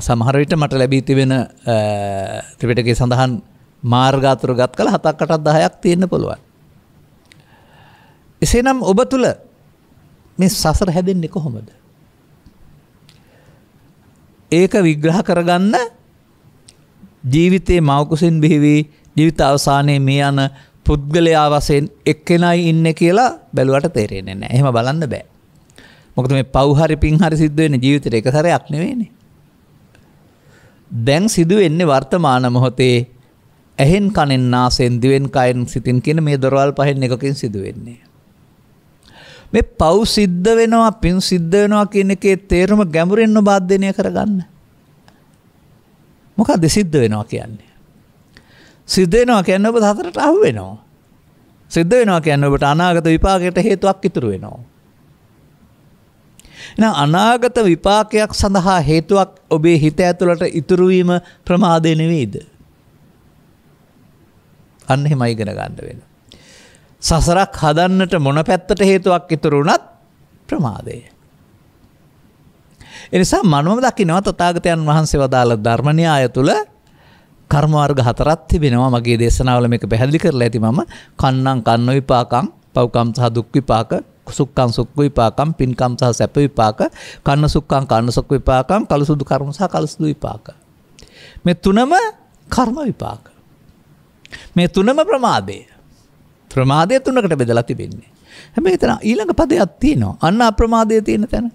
සමහර විට මට ලැබී තිබෙන ත්‍රිපිටකයේ සඳහන් මාර්ගාතුරගත් කළ හතක් අටක් 10ක් තියෙන්න පුළුවන්. එසේනම් ඔබ තුල මේ සසර හැදෙන්නේ කොහොමද? ඒක විග්‍රහ කරගන්න ජීවිතේ මවකුසින් බිහිවී ජීවිත අවසානයේ මේ යන පුද්ගලයා වශයෙන් එක්කෙනයි ඉන්නේ කියලා බැලුවට තේරෙන්නේ නැහැ. එහෙම බලන්න බෑ. මොකද මේ පව් හරි පින් හරි සිද්ධ වෙන්නේ ජීවිතේට එක සැරයක් නෙවෙයිනේ. දැන් සිදු වෙන්නේ වර්තමාන මොහොතේ ඇහෙන් කනෙන් නාසයෙන් දිවෙන් කයෙන් සිතින් කියන මේ දොරවල් පහෙන් එකකින් සිදු වෙන්නේ. මේ පව් සිද්ධ වෙනවා පින් සිද්ධ වෙනවා කියන එකේ තේරුම ගැඹුරෙන්ම බාධනය කරගන්න. මොකක්ද සිද්ධ වෙනවා කියන්නේ. සිද්ධ වෙනවා කියන්න ඔබ හතරට අහු වෙනවා. සිද්ධ වෙනවා කියන්න ඔබට අනාගත විපාකයට හේතුවක් ඉතුරු වෙනවා. එනම් අනාගත විපාකයක් සඳහා හේතුවක් ඔබේ හිත ඇතුළට ඉතුරුවීම ප්‍රමාදය නෙවෙයිද. අන්න එහෙමයි ඉගෙන ගන්න වෙනවා. සසරක් හදන්නට මොන පැත්තට හේතුවක් ඉතුරුණත් ප්‍රමාදය. එනිසා මනුව දකිනවා තතාගතයන් වහන්සේ වදාළ ධර්මණයාය තුළ කර්මාර්ග හතරත් තිබෙනවා මගේ දේශනාවල මේක පැහැදිලි කරලා ඇති මම කන්නම් කන්න විපාකං පව්කම් සහ දුක් විපාක සුක්කං සුක් විපාකම් පින්කම් සහ සැප විපාක කන්න සුක්කං කන්න සුක් විපාකම් කළුසුදු කර්ම සහ කළුසුදු විපාක මේ තුනම කර්ම විපාක මේ තුනම ප්‍රමාදය ප්‍රමාදය තුනකට බෙදලා තිබෙන්නේ. හැබැයි එතන ඊළඟ පදයක් තියෙනවා. අන්න අප්‍රමාදය තියෙන තැන.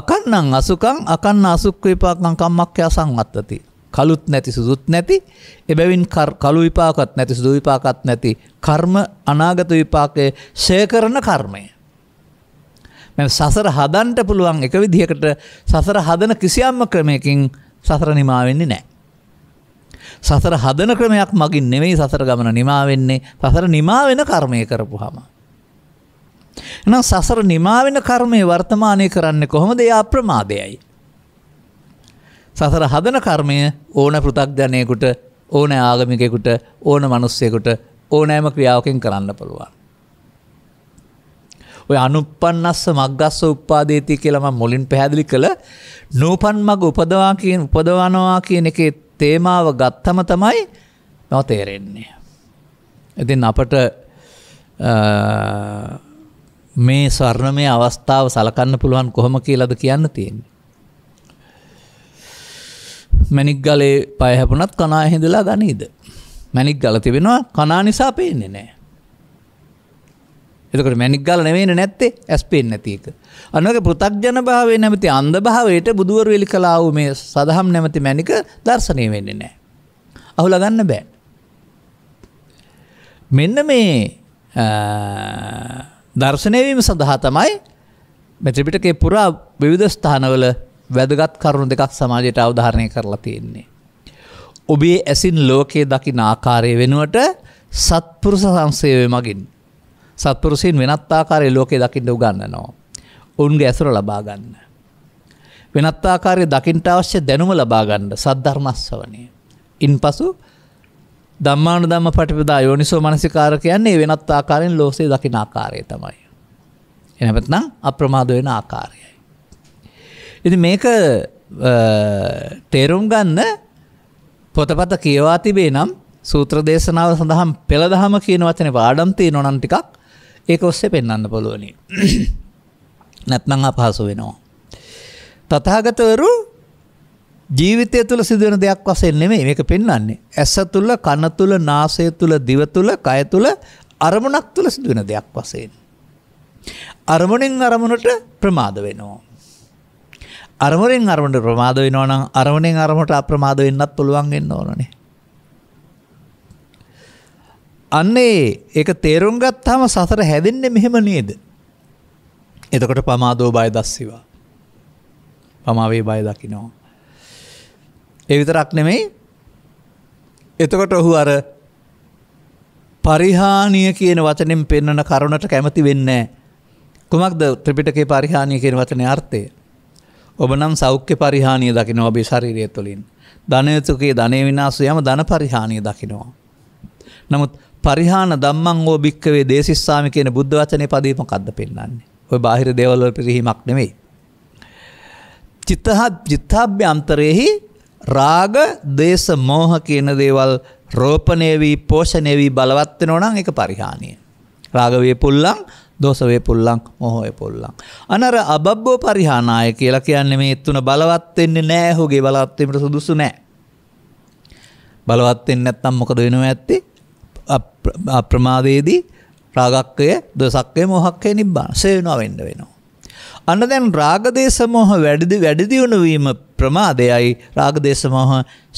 අකන්නං අසුකං අකන්න අසුක්ඛ විපාකං කම්මක්ඛය සංවත්තති. කලුත් නැති සුදුත් නැති එබැවින් කලු විපාකත් නැති සුදු විපාකත් නැති කර්ම අනාගත විපාකයේ ශේකරන කර්මය. මම සසර හදන්න පුළුවන් එක විදිහකට සසර හදන කිසියම්ම ක්‍රමයකින් සසර නිමා වෙන්නේ නැහැ. සසර හදන ක්‍රමයක් මගින් නෙවෙයි සසර ගමන නිමාවෙන්නේ සසර නිමාවෙන කර්මය කරපු හම. එනම් සසර නිමාවෙන කර්මය වර්තමානය කරන්න කොහොමද යා ප්‍රමාදයයි. සසර හදන කර්මය ඕන පෘතක්ජනයකුට ඕන ආගමිකෙකුට ඕන මනුස්සයකුට ඕනෑම ක්‍රියාවකින් කරන්න පුළුවන්. ඔය අනුපන්නස්ස මක්ගස්ස උපාදේති කියලම මුලින් පැහැදිලි කළ නූපන් මග උපදවා කියෙන් උපදවනවා කියන එකේ තේමාව ගත්තම තමයි නො තේරෙන්නේ. ඉතින් අපට මේ ස්වර්ණ මේ අවස්ථාව සලකන්න පුළුවන් කොහොම කියලද කියන්න තියෙන්නේ. මැනික් ගලේ පයහැපනත් කනා හිඳලා ගනීද. මැනික් ගල තිබෙනවා කනා නිසා පේන්නේ නෑ. එතකට මැනික්ගල් නෙවෙන නැත්තේ ඇස් පෙන් නැතික. අනක පෘතක්ජන භාවය නැමති අන්ද භාවයට බුදුවරවෙලි කලාව මේ සඳහම් නැමති මැනික දර්ශනය වෙන්න නෑ. අහුල ගන්න බෑ. මෙන්න මේ දර්ශනයවීම සඳහා තමයි මෙත්‍රපිටකේ පුරා විවිධ ස්ථානවල වැදගත් කරුණු දෙකක් සමාජයට අවධාරණය කරලා තියෙන්නේ. ඔබේ ඇසින් ලෝකයේ දකින ආකාරය වෙනුවට සත්පුරුස සංසේවය මගින් සත්පුරුසින් වෙනත් ආකාරය ලෝකෙ දකිට උගන්නනවා. ඔවුන්ගේ ඇසුර ලබාගන්න. වෙනත් ආකාරය දකිින්ට අවශ්‍ය දැනුම ලබාගන්න සද්ධර්මස්වනය. ඉන් පසු දම්මාන දම පටිපදා යෝනිසෝ මනසිකාර කියන්නේ වෙනත් ආකාරයෙන් ලෝසේ දකින ආකාරය තමයි. එනැපත්නම් අප්‍රමාද වෙන ආකාරයයි. ඉති මේක තේරුම් ගන්න පොතපත කියවා තිබේ නම් සූත්‍ර දේශනාව සඳහම් පෙළදහම කියන වචන පාඩම්තිය නොනන්ටිකක් ඒක ඔස්සේ පෙන්න්න පුළුවනි නැත්නං අපහසු වෙනවා. තතාගතවරු ජීවිතය තුළ සිදුවන දෙයක් වසෙන් නෙමේ මේක පෙන්වන්නේ. ඇස තුළ කන තුළ නාසය තුළ දිව තුළ කය තුළ අරමුණක් තුළ සිදුවන දෙයක් වසයෙන්. අරමුණෙන් අරමුණට ප්‍රමාද වෙනවා. අරමුණෙන් අරමුණට ප්‍රමාද වෙනවා නම් අරමුණෙන් අරමුණට අප්‍රමාද වෙන්නත් පුළුවන් වෙන්න ඕනනේ. අන්නේ ඒක තේරුම් ගත්තාම සසර හැදෙන්නේ මෙහෙම නේද? එතකොට පමාදෝ බය දස්සීවා. පමාවේ බය දකිනවා. ඒ විතරක් නෙමෙයි. එතකොට ඔහු අර පරිහානිය කියන වචනෙන් පෙන්වන කරුණට කැමති වෙන්නේ කුමක්ද ත්‍රිපිටකේ පරිහානිය කියන වචනේ අර්ථය? ඔබ නම් සෞඛ්‍ය පරිහානිය දකිනවා ඔබේ ශරීරය තුළින්. ධනයතුකේ ධනය විනාශයම ධන පරිහානිය දකිනවා. නමුත් පරිහාන දම්මං ෝ භික්කවේ දේශස්සාමි කියන බුද්ධ වචනය පදීම කක්ද පෙන්න්නන්නේ ඔය බාහිර දේවල්ව පිරිහීමක් නෙමෙයි. චිත්තහත් ජිත්තාභ්‍ය අන්තරයෙහි රාග දේශ මෝහ කියන දේවල් රෝපණය වී පෝෂණය වී බලවත්වෙන ඕනම් එක පරිහානිය. රාගවේ පුල්ලං දෝසවේ පුල්ලං මොහෝය පුල්ලං. අනර අබබ්බෝ පරිහානාය කියලා කියන්න මේ එත්තුන බලවත්වෙන්නේ නෑහුගේ බලත්වීමට සුදුසු නෑ. බලවත්වෙන් නැත්තම් මොකද වෙනවා ඇත්තේ ප්‍රමාදයේදී රාගක්කය දොසක්කය මොහක්කය නිබ්බාන සේනවා වෙන්න වෙනවා. අන්න දැන් රාගදේශමෝහ වැඩිදි වැඩිදියුණු වීම ප්‍රමාදයයි රාගදේශමෝහ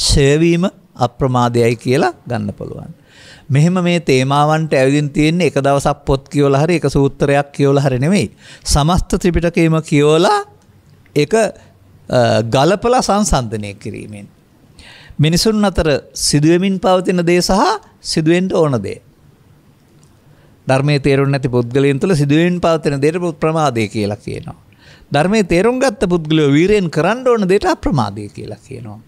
ෂයවීම අප්‍රමාදයයි කියලා ගන්න පුළුවන්. මෙහෙම මේ තේමාවන්ට ඇවිදින් තියෙන්නේ එක දවසක් පොත් කියවලා හරි එක සූත්‍රයක් කියවලා හරි නෙමෙයි. සමස්ත ත්‍රිපිටකයම කියවලා ඒක ගලපලා සංසන්දනය කිරීමෙන් මිනිසුන් අතර සිදුවෙමින් පවතින දේ සහ සිදුවෙන්න ඕන දේ. ධර්මයේ තේරුම් නැති පුද්ගලයන් තුළ සිදුවෙන් පවතින දේට ප්‍රමාදය කියලා කියනවා. ධර්මයේ තේරුම් ගත්ත පුද්ගලයෝ වීරයෙන් කරන්න ඕන දේට අප්‍රමාදය කියලා කියනවා.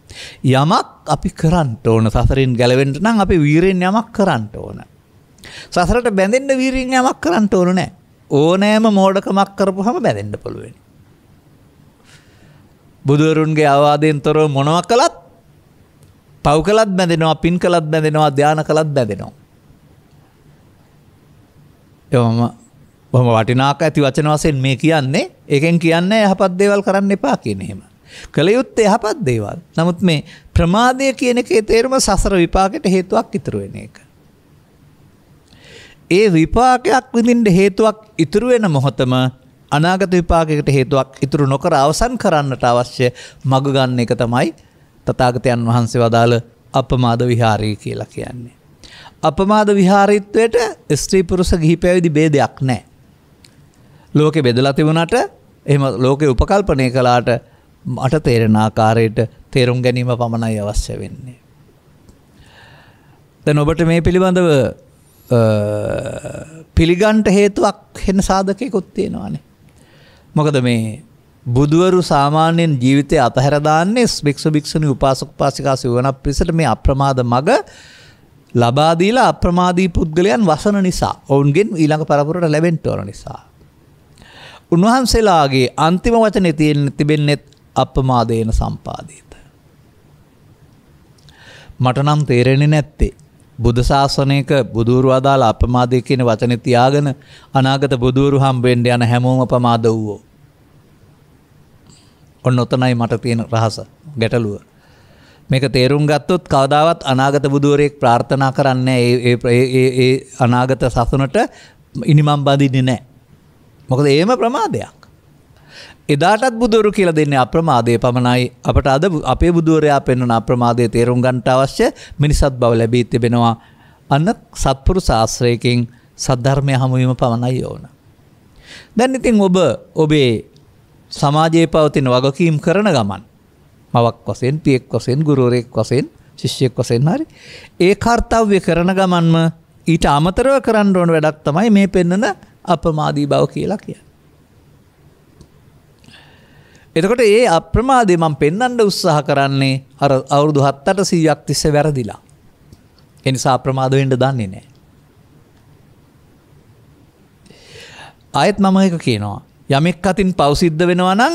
යමක් අපි කරන්න ඕන සසරින් ගැලවෙන්න නම් අපි වීරයෙන් යමක් කරන්න ඕන. සසරට බැඳෙන්න වීරයෙන් යමක් කරන්න ඕන නෑ. ඕනෑම මෝඩකමක් කරපුවම බැඳෙන්න පුළුවන්. බුදුරුන්ගේ අවවාදයෙන් තොරව මොනවක් කළත් පව් කළත් බැඳෙනවා පින් කළත් බැඳෙනවා ධ්‍යාන කළත් බැඳෙනවා. එවම බොම වටිනාක ඇති වචන වසයෙන් මේ කියන්නේ එකෙන් කියන්න යහපත් දේවල් කරන්න එපා කියනෙහෙම. කළ යුත්ත යහපත් දේවල් නමුත් මේ ප්‍රමාදය කියන එකේ තේරම සසර විපාකට හේතුවක් ඉතුරුවෙන එක. ඒ විපාකයක් විඳින්ට හේතුවක් ඉතුරුවෙන මොහොතම අනාගත විපාකකට හේතුවක් ඉතුරු නොකර අවසන් කරන්නට අවශ්‍ය මග ගන්න එක තමයි තතාගතයන් වහන්සේ වදාළ අපමාද විහාරී කියලා කියන්නේ. අපමාද විහාරීත්වයට ස්ත්‍රීපුරුස ගිහි පැවිදි බේදයක් නෑ. ලෝකෙ බෙදලා තිබුණට එම ලෝකෙ උපකල්පනය කලාට මට තේරෙන ආකාරයට තේරුම් ගැනීම පමණයි අවශ්‍ය වෙන්නේ. දැන් ඔබට මේ පිළිබඳව පිළිගන්ට හේතුවක් හෙන සාධකයකුත් තියෙනවානේ. මොකද මේ බුදුවරු සාමාන්‍යයෙන් ජීවිතය අතහැර දාන්නේ භික්ෂු භික්ෂුණී උපාසක උපාසිකා සිවණක් පිසට මේ අප්‍රමාද මග ලබා දීලා අප්‍රමාදී පුද්ගලයන් වසන නිසා ඔවුන්ගෙන් ඊළඟ පරපුරට ලැබෙන්න ඕන නිසා උන්වහන්සේලාගේ අන්තිම වචනේ තියෙන තිබෙන්නේ අප්‍රමාදේන සම්පාදිත මට නම් තේරෙන්නේ නැත්තේ බුදු ශාසනයක බුදුරු අදාළ අප්‍රමාදය කියන වචනේ තියාගෙන අනාගත බුදුරු හම්බෙන්න යන හැමෝම අපමාද වූවෝ ඔන්න ඔතනයි මට තියෙන රහස ගැටලුව. මේක තේරුම් ගත්තොත් කවදාවත් අනාගත බුදුවරයෙක් ප්‍රාර්ථනා කරන්න ඒ අනාගත සසුනට ඉනිමම් බඳින්නේ නෑ. මොකද ඒම ප්‍රමාදයක්. එදාටත් බුදුරු කියල දෙන්නේ අප්‍රමාදය පමණයි අපට අද අපේ බුදුවරයා පෙන්වන අප්‍රමාදය තේරුම් ගන්ට අවශ්‍ය මිනිසත් බව ලැබී තිබෙනවා අන්න සත්පුරු ශාස්ත්‍රයකින් සද්ධර්මය හමුවීම පමණයි ඕන. දැන් ඉතින් ඔබ ඔබේ සමාජයේ පවතින වගකීම් කරන ගමන් මවක් වසෙන් පියෙක් වසෙන් ගුරුවරයෙක් වසෙන් ශිෂ්‍යයෙක් වසෙන් හරි ඒ කර්තව්‍ය කරන ගමන්ම ඊට අමතරව කරන්න ඕන වැඩක් තමයි මේ පෙන්නන අපමාදී බව කියලා කිය. එතකොට ඒ අප්‍රමාදේ මම පෙන්නන්න උත්සාහ කරන්නේ අර අවුරුදු 7ට 100ක් තිස්සේ වැරදිලා. ඒ නිසා අප්‍රමාද වෙන්න දන්නේ නැහැ. ආයෙත් මම එක කියනවා. යමෙක් අතින් පවසිද්ධ වෙනවා නම්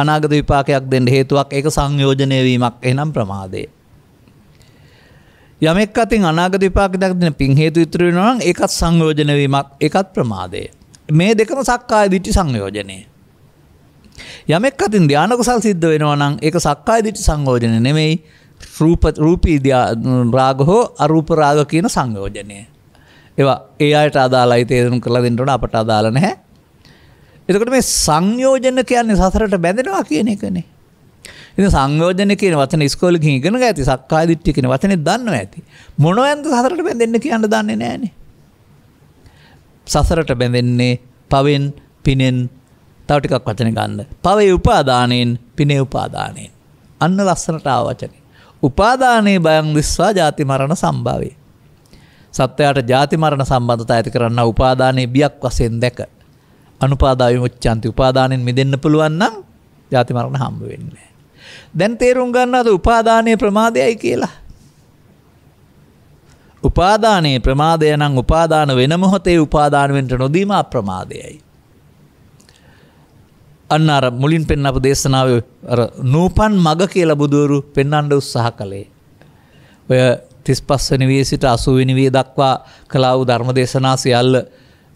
අනාගත විපාකයක් දෙන්න හේතුවක් ඒක සංයෝජනය වීමක් එනම් ප්‍රමාදය. යමෙක් අතින් අනාගත විපාක දක්න පින් හේතු ඉතුරු වෙනවා නම් ඒකත් සංයෝජන වීමක් ඒකත් ප්‍රමාදය. මේ දෙකම සක්කාය දිට්ඨි සංයෝජනය. යමෙක් අතින් ධාන කුසල් සිද්ධ වෙනවා නම් ඒක සක්කාය දිට්ඨි සංයෝජන නෙමෙයි රූප රූපී රාග හෝ අරූප රාග කියන සංයෝජනය. ඒවා ඒ අයට අදාළයි තේරුම් කරලා දෙන්න ඕන අපට අදාළ නැහැ. එතකොට මේ සංයෝජන කියන්නේ සසරට බැඳෙනවා කියන එකනේ. ඉතින් සංයෝජන කියන වචන ඉස්කෝලේ ඉගෙන ගා ඇති සක්කාය දිට්ඨිය කියන වචනේ දන්නවා ඇති. මොනවෙන්ද සසරට බැඳෙන්න කියන්න දන්නේ නැහනේ. සසරට බැඳෙන්නේ පවෙන් පිනෙන් තව ටිකක් වචන ගන්න. පවේ උපාදානෙන් පිනේ උපාදානෙන්. අන්න ලස්සනට ආව වචනේ. උපාදානයේ බයං විශ්වා ජාති මරණ සම්භාවේ. සත්වයාට ජාති මරණ සම්බන්ධතා ඇති කරන්න උපාදානයේ බියක් වශයෙන් දැක අනුපාදාය මුච්චන්ති උපාදානෙන් මිදන්න පුළුවන්නම් ජාති මරණ හම්බ වෙන්න. දැන් තේරුම් ගන්න අද උපාදානය ප්‍රමාදයයි කියලා. උපාදානයේ ප්‍රමාදය නම් උපාදාන වෙන මොහොතේ උපාදානුවෙන්ට නොදීම අප්‍රමාදයයි. අන්න අර මුලින් පෙන් අප දේශනාව නූපන් මග කියල බුදුවරු පෙන්නන්ඩ උත්සාහ කළේ. ඔය තිස් පස්වනි වී සිට අසුවිනිවී දක්වා කලාවු ධර්ම දේශනා සියල්ල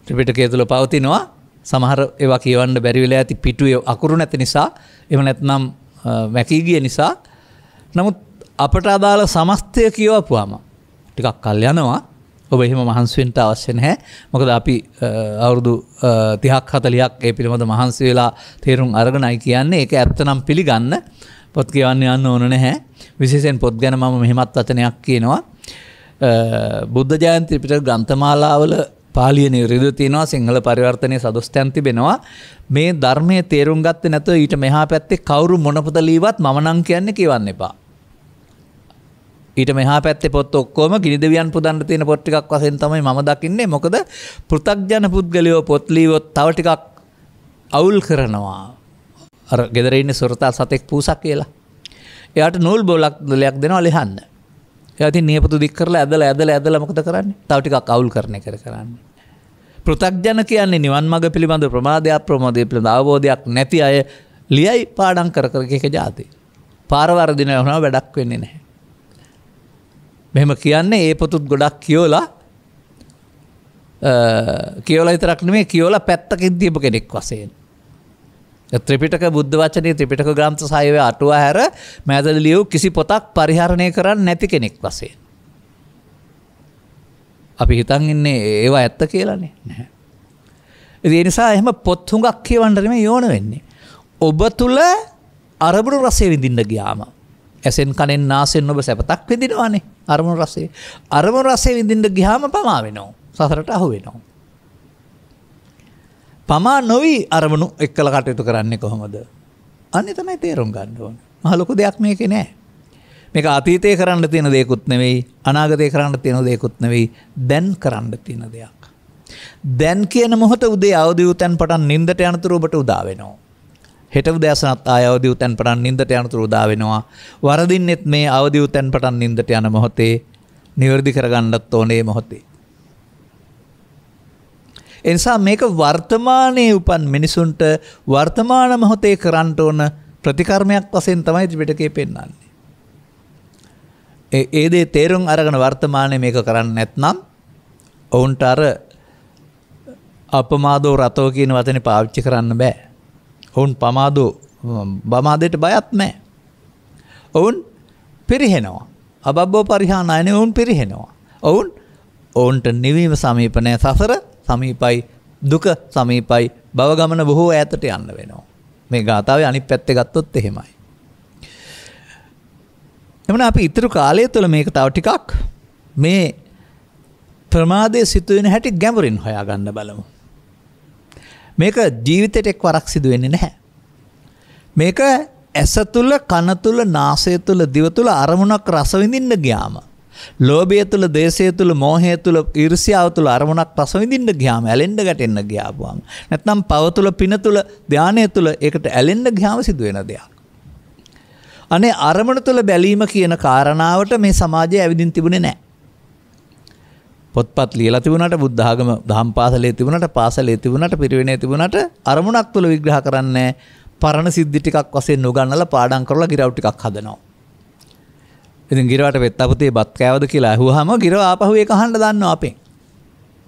ත්‍රිපිටකය තුළ පවතිනවා සමහර ඒවා කියවන්න බැරිවෙලා ඇති පිටුවේ අකුරු නැති නිසා එම නැත්නම් මැකීගිය නිසා නමුත් අපට අදාළ සමස්තය කියවපුවාම ටිකක් කල් යනවා ඔබ එහෙම මහන්සුවෙන්ට අවශ්‍ය නැහැ මොකද අපි අවුරුදු තිහක් හතලියක් ඒ පිළිබඳ මහන්සි වෙලා තේරුම් අරගෙනයි කියන්නේ ඒක ඇත්තනම් පිළිගන්න පොත් කියවන්න යන්න ඕන නැහැ විශේෂෙන් පොත් ගැන මම මෙහෙමත් වචනයක් කියනවා බුද්ධ ජයන්ත්‍රිපිට ග්‍රන්ථමාලාවල පාලිය නිර්යුද තියෙනවා සිංහල පරිවර්තනය සදස්තයන් තිබෙනවා මේ ධර්මය තේරුම් ගත්ත නැතුව ඊට මෙහා පැත්තේ කවුරු මොනපතලීවත් මනං කියන්න කියවන්න එපා. ඊට මෙහා පැත්තේ පොත් ඔක්කොම ගිනිදවියන් පුදන්න තියෙන පොත් ටිකක් වශයෙන් තමයි මම දකින්නේ මොකද පෘථග්ජන පුද්ගලයෝ පොත් ලියවොත් තව ටිකක් අවුල් කරනවා. අර ගෙදර ඉන්නේ සොරතා සතෙක් පූසක් කියලා. එයාට නූල් බෝලක් දෙලයක් දෙනවා ලියන්න. එයා ඉතින් නියපොතු දික් කරලා ඇදලා ඇදලා ඇදලා මොකද කරන්නේ? තව ටිකක් අවුල් කරන එක කරන්නේ. පෘතක්ජන කියන්නේ නිවන් මඟ පිළිබඳ ප්‍රමාධයක් ප්‍රමෝදය පිළිඳ අවබෝධයක් නැති අය ලියයි පාඩන් කර කර එක ජාති. පාරවර්දින වුණා වැඩක් වෙන්නේ නැහැ. මෙම කියන්නේ ඒ පොතුත් ගොඩක් කියෝලා කියෝල ඉතරක් මේ කියෝල පැත්තකින් දීප කෙනෙක් වසයෙන්. ත්‍රිපිටක බුද්ධ වචනය ත්‍රිපිටක ග්‍රන්ථ සයව අටුව හැර මෑදල ලියව් කිසි පොතක් පරිහරණය කරන්න නැති කෙනෙක් වසයෙන්. අපි හිතන් ඉන්නේ ඒවා ඇත්ත කියලන්නේ නැහැ. ඒ නිසා එහෙම පොත් හුඟක් කියවන්නටම යෝන වෙන්නේ. ඔබ තුළ අරමුණු රසේ විඳින්න ගියාම ඇසෙන් කනෙන් නාසෙන් ඔබ සැපතක් විඳිනවානේ අරමුණු රසේ. අරමුණු රසේ විඳින්න ගියාම පමා වෙනවා. සසරට අහු වෙනවා. පමා නොවී අරමුණු එක්කල කටයුතු කරන්නේ කොහොමද? අනේ තමයි තේරුම් ගන්න ඕනේ. මහ ලොකු දෙයක් මේකේ නෑ. මේක අතීතය කරන්න තියෙන දෙයකුත් නෙවෙයි අනාගතය කරන්න තියෙන දෙයකුත් නෙවෙයි දැන් කරන්න තියෙන දෙයක්. දැන් කියන මොහොත උදේ අවදි වූ තැන් පටන් නිින්දට යනතුරු ඔබට උදා වෙනවා. හෙට උදෑසනත් ආය අවදි වූ තැන් පටන් නිින්දට යනතුරු උදා වෙනවා. වරදින්නෙත් මේ අවදි වූ තැන් පටන් නිින්දට යන මොහොතේ නිවැරදි කරගන්නත් ඕනේ මොහොතේ. එනිසා මේක වර්තමානයේ උපන් මිනිසුන්ට වර්තමාන මොහොතේ කරන්න ඕන ප්‍රතිකර්මයක් වශයෙන් තමයි ත්‍රිපිටකය පෙන්වන්නේ. ඒදේ තේරුම් අරගෙන වර්තමානය මේක කරන්න නැත්නම් ඔවුන්ට අර අපමාදෝ රතෝ කියන වතන පාවිච්චි කරන්න බෑ. ඔවුන් පමාදෝ බමාදයට බයත් නෑ. ඔවුන් පිරිහෙනවා. අබබෝ පරිහානායන ඔවුන් පිරිහෙනවා. ඔවුන් ඔවුන්ට නිවීම සමීපනය සසර සමීපයි දුක සමීපයි බවගමන බොහෝ ඇතට යන්න වෙනවා. මේ ගාථාව අනි පැත්තෙ ගත්තොත් එහෙමයි. එමන අපි ඉතුරු කාලය තුළ මේක තව ටිකක් මේ ප්‍රමාදය සිතුවෙන හැටි ගැඹුරින් හොයා ගන්න බලමු. මේක ජීවිතයට එක් වරක් සිදුවෙන්නේ නැහැ. මේක ඇස තුළ කන තුළ නාසය තුළ දිව තුළ අරමුණක් රසවිඳින්න ගියාම. ලෝභය තුළ දේශය තුළ මෝහය තුළ ඉරිසියාව තුළ අරමුණක් රසවිඳින්න ගියාම ඇලෙන්ඩ ගැටෙන්න ගියාපුවාම. නැත්නම් පව තුළ පින තුළ ධානය තුළ ඒකට ඇලෙන්ඩ ග්‍යාම සිදුවෙන දෙයක්. අනේ අරමුණ තුළ බැලීම කියන කාරණාවට මේ සමාජය ඇවිදින් තිබුණේ නෑ. පොත්පත් ලියලා තිබුණට බුද්ධාගම දහම් පාසලේ තිබුණට පාසලේ තිබුණට පිරිවෙනේ තිබුණට අරමුණක් තුළ විග්‍රහ කරන්නේ පරණ සිද්ධි ටිකක් වශයෙන් නොගන්නලා පාඩම් කරලා ගිරව් ටිකක් හදනවා. ඉතින් ගිරවට වෙත් අපතේ බත් කෑවද කියලා ඇහුවාම ගිරව ආපහු ඒක අහන්න දන්නවා අපේ.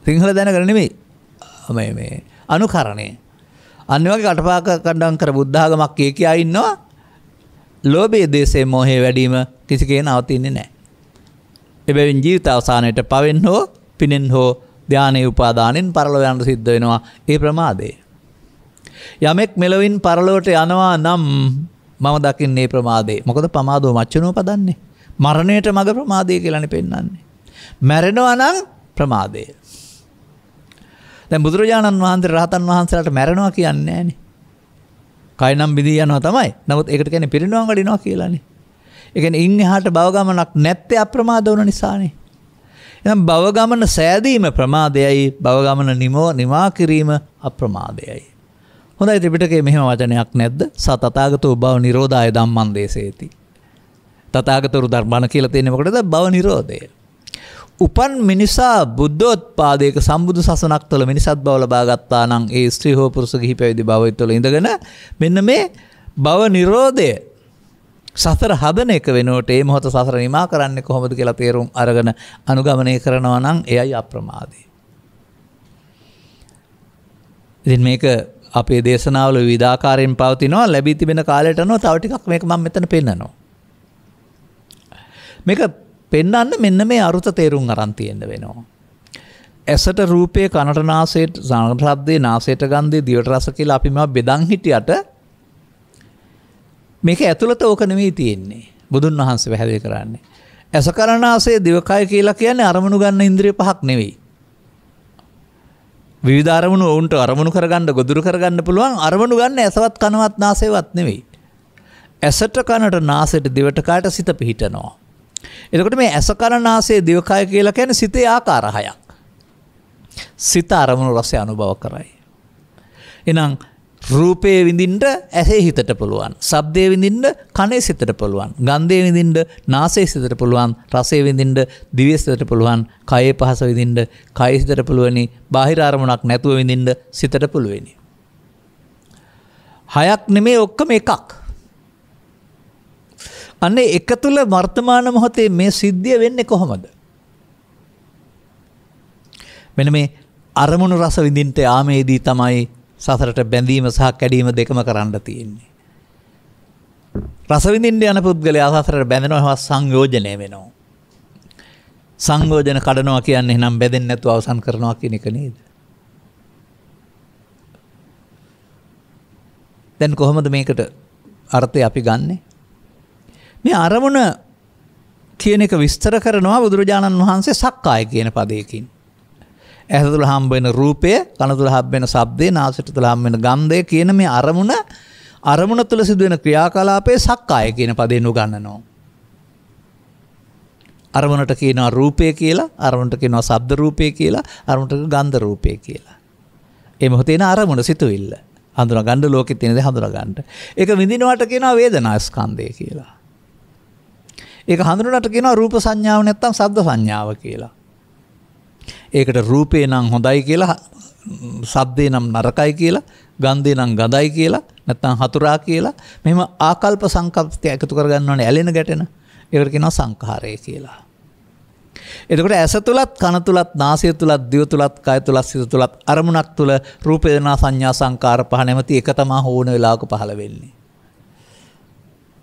සිංහල දැනගෙන නෙමෙයි. මේ මේ අනුකරණය. අන්න වගේ කටපාඩම් කර බුද්ධාගමක් කිය කියා ඉන්නවා. ලෝබේ දේශේ මොහේ වැඩීම කිසිකේ නවතින්නේ නෑ. එබැවින් ජීවිත අවසානයට පවෙන් හෝ පිනෙන් හෝ ධ්‍යානය උපාදානෙන් පරලොව යන්න සිද්ධ වෙනවා ඒ ප්‍රමාදය. යමෙක් මෙලොවින් පරලොවට යනවා නම් මම දකින්නේ ප්‍රමාදේ මොකද පමාදෝ මච්චනෝ පදන්නේ. මරණයට මඟ ප්‍රමාදය කියලනි පෙන්න්නන්නේ. මැරෙනවා නම් ප්‍රමාදය. දැ බුදුරජාණන් වහන්සේ රහතන් වහන්සේලාට මැරෙනවා කියන්නේ නේ. කයිනම් බිදී යනවා තමයි නමුත් එකට කැන පිරිනවාන් ගඩිනවා කියලානේ. එකන ඉන් එහාට බවගමනක් නැත්තේ අප්‍රමාද වන නිසානේ. එම් බවගමන සෑදීම ප්‍රමාදයයි බවගමන නිමෝ නිමාකිරීම අප්‍රමාදයයි. හොඳ ත්‍රිපිටකේ මෙහම වචනයක් නැද්ද සතතාගතව බව නිරෝධය දම්මන්දේශේති. තතාගතුරු ධර්මාණ කියල තියෙනකොට බව නිරෝධය. උපන් මිනිසා බුද්ධෝත්පාදයක සම්බුදු සසනක් තුළ මිනිසත් බව ලබාගත්තා නම් ඒ ස්ත්‍රී හෝ පුරුෂ ගිහි පැවිදි භවය තුළ ඉඳගෙන මෙන්න මේ භව නිරෝධය සතර හදන එක වෙනුවට ඒ මොහොත සසර නිමා කරන්න කොහොමද කියලා තේරුම් අරගෙන අනුගමනය කරනවා නම් එයයි අප්‍රමාදී. ඉතින් මේක අපේ දේශනාවල විධාකාරයෙන් පවතිනවා ලැබී තිබෙන කාලයටනෝ තව ටිකක් මේක මම මෙතන පෙන්නනවා. මේක පෙන්නන්න මෙන්න මේ අරුත තේරුම් අරන්තියෙන්න්න වෙනවා. ඇසට රූපය කනටනාසේට සනරද්දේ නාසේට ගන්දේ දිවටරස කියලා අපිම බෙදං හිටියට මේක ඇතුළත ඕකනමී තියෙන්නේ බුදුන් වහන්සේ පැහැදිලි කරන්නේ. ඇස කරනාසේ දිවකය කියලා කියන්නේ අරමුණු ගන්න ඉන්ද්‍රිය පහක් නෙවෙයි. විධාරමුණ ඔවුන්ට අරමුණු කරගන්න ගොදුරු කරගන්න පුළුවන් අරමුණු ගන්න ඇසවත් කනවත් නාසේවත් නෙවෙයි. ඇසට කනට නාසට දිවටකාට සිත පිහිටනවා. එතකොට මේ ඇස කරනාසේ දිවකය කියලා කියන සිතේ ආකාරහයක්. සිත අරමුණු රසය අනුභව කරයි. එනම් රූපය විඳින්ට ඇසේ හිතට පුළුවන් සබ්දය විඳින්ට කනේ සිතට පුළුවන් ගන්දය විඳින්ට නාසේ සිතට පුළුවන් රසේ විඳින්ට දිවස්තට පුළුවන් කයේ පහස විඳින්ට කයිසිතට පුළුවනි බාහිරාරමුණක් නැතුව විඳින්ට සිතට පුළුවනි. හයක් නෙමේ ඔක්කම එකක්. අනේ එක තුල වර්තමාන මොහොතේ මේ සිද්ධිය වෙන්නේ කොහොමද? මෙන්න මේ අරමුණු රස විඳින්නට යාමේදී තමයි සසරට බැඳීම සහ කැඩීම දෙකම කරන්න තියෙන්නේ. රස විඳින්න යන පුද්ගලයා සසරට බැඳෙනවා සංයෝජනය වෙනවා. සංයෝජන කඩනවා කියන්නේ නම් බැඳෙන්නේ නැතුව අවසන් කරනවා කියන එක නේද? දැන් කොහොමද මේකට අර්ථය අපි ගන්නේ? මේ අරමුණ කියන එක විස්තර කරනවා බුදුරජාණන් වහන්සේ සක්කාය කියන පදයකින්. ඇහතුළ හම්බෙන රූපය කනතුළ හබ්බෙන සබ්දේ නාසට තුළ හම්බෙන ගන්ධය කියන මේ අරමුණ අරමුණ තුළ සිදුවෙන ක්‍රියාකලාපේ සක්කාය කියන පදයෙන් උගන්නනවා. අරමුණට කියනවා රූපය කියලා අරමුණට කියනවා සබ්ද රූපය කියලා අරමුණට ගන්ධ රූපය කියලා. ඒ මොහොතේන අරමුණ සිතුවිල්ල. හඳුනා ගන්න ලෝකෙ තියෙන දේ හඳුනා ගන්න. ඒක විඳිනවට කියනවා වේදනා ස්කන්ධය කියලා. ඒක හඳුනනට කියනවා රූප සංඥාව නැත්තම් ශබ්ද සංඥාව කියලා. ඒකට රූපේ නම් හොඳයි කියලා ශබ්දේ නම් නරකයි කියලා ගන්ධේ නම් ගඳයි කියලා නැත්තම් හතුරා කියලා මෙහෙම ආකල්ප සංකල්පය එකතු කරගන්න ඕනේ ඇලෙන ගැටෙන. ඒකට කියනවා සංඛාරය කියලා. එතකොට ඇස තුලත් කන තුලත් නාසය තුලත් දිව තුලත් කය තුලත් සිත තුලත් අරමුණක් තුල රූප වේදනා සංඥා සංකාර පහ නැමැති එක තමයි හෝන වෙලාවක පහළ වෙන්නේ.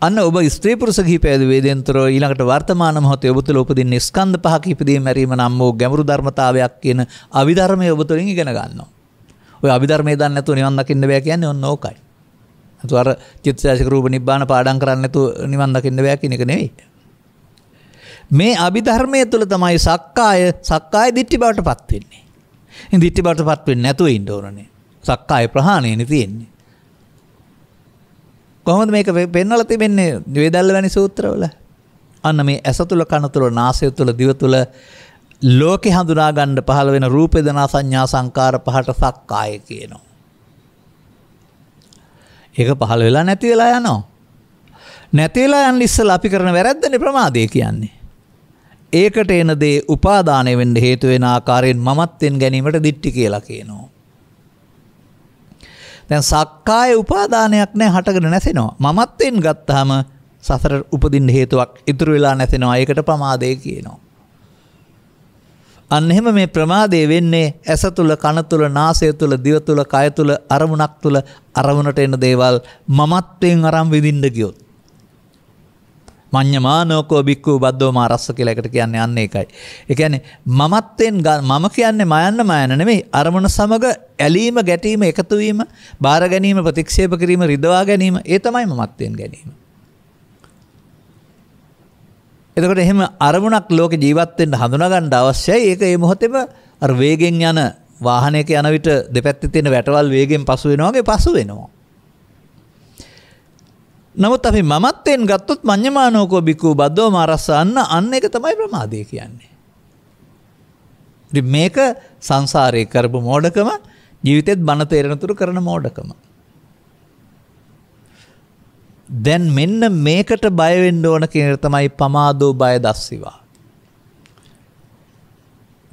අන්න ඔබ ස්ත්‍රී පුරුෂ ගීපයද වේදෙන්තර ඊළඟට වර්තමාන මොහොතේ ඔබ තුළ උපදින ස්කන්ධ පහක ඉපදීම මැරීම නම් වූ ගැඹුරු ධර්මතාවයක් කියන අභිධර්මය ඔබ තුළින් ඉගෙන ගන්නවා. ඔය අභිධර්මය දන්නේ නැතුව නිවන් දකින්න බෑ කියන්නේ ඔන්න ඕකයි. නැතු අර චිත්තසාසික රූප නිබ්බාන පාඩම් කරන්නේ නැතුව නිවන් දකින්න බෑ කියන එක නෙවෙයි. මේ අභිධර්මය තුළ තමයි සක්කාය සක්කාය දිට්ටි බවට පත් වෙන්නේ. ඉතින් දිට්ටි බවට පත් වෙන්නේ නැතුව ඉන්න ඕනනේ. සක්කාය ප්‍රහාණයනේ තියෙන්නේ. කොහොමද මේක පෙන්වලා තිබෙන්නේ වේදල්ල වැනි සූත්‍රවල? අන්න මේ ඇස තුල කන තුල නාසය තුල දිව තුල ලෝකේ හඳුනා ගන්න පහළ වෙන රූප වේදනා සංඥා සංකාර පහට සක්කාය කියනවා. ඒක පහළ වෙලා නැති වෙලා යනවා. නැති වෙලා යන්න ඉස්සලා අපි කරන වැරැද්දනේ ප්‍රමාදය කියන්නේ. ඒකට එන දේ උපාදානය වෙන්න හේතු වෙන ආකාරයෙන් මමත්වෙන් ගැනීමට දිට්ටි කියලා කියනවා. දැන් සක්කාය උපාදානයක් නෑ හටගෙන නැසෙනවා. මමත්වෙන් ගත්තාම සසර උපදින්න හේතුවක් ඉතුරු වෙලා නැසෙනවා. ඒකට ප්‍රමාදය කියනවා. අන්න එහෙම මේ ප්‍රමාදය වෙන්නේ ඇස තුල කන තුල නාසය තුල දිව තුල කය තුල අරමුණක් තුල අරමුණට එන දේවල් මමත්වෙන් අරන් විඳින්න ගියොත් මං්්‍යමානෝකෝ බික්කූ බද්ධෝ මාරස්ස කියලකට කියන්න යන්න එකයි. එකන මමත්තෙන් ග මම කියන්නේ මයන්න මයන නෙමෙයි අරමුණ සමඟ ඇලීම ගැටීම එකතුවීම බාර ගැනීම ප්‍රතික්ෂේප කිරීම රිදවා ගැනීම ඒ තමයි මත්තයෙන් ගැනීම. එතකට එහෙම අරමුණක් ලෝක ජීවත්තෙන්ට හඳුනගණ්ඩ අවශ්‍යයි ඒක ඒ මොහොතෙම වේගෙන් යන වාහනයක යනවිට දෙපැත්ති තියෙන වැටවල් වේගෙන් පසු වෙනවාගේ පසු වෙනවා. නමුත් අපි මමත්වයෙන් ගත්තොත් මං්්‍යමානෝකෝ බිකූ බද්ධෝ මරස්සන්න අන්න එක තමයි ප්‍රමාදය කියන්නේ. මේක සංසාරය කරපු මෝඩකම ජීවිතෙත් බණතේරණතුරු කරන මෝඩකම. දැන් මෙන්න මේකට බයවෙන්ඩ ඕන කෙනර තමයි පමාදෝ බය දස්සිවා.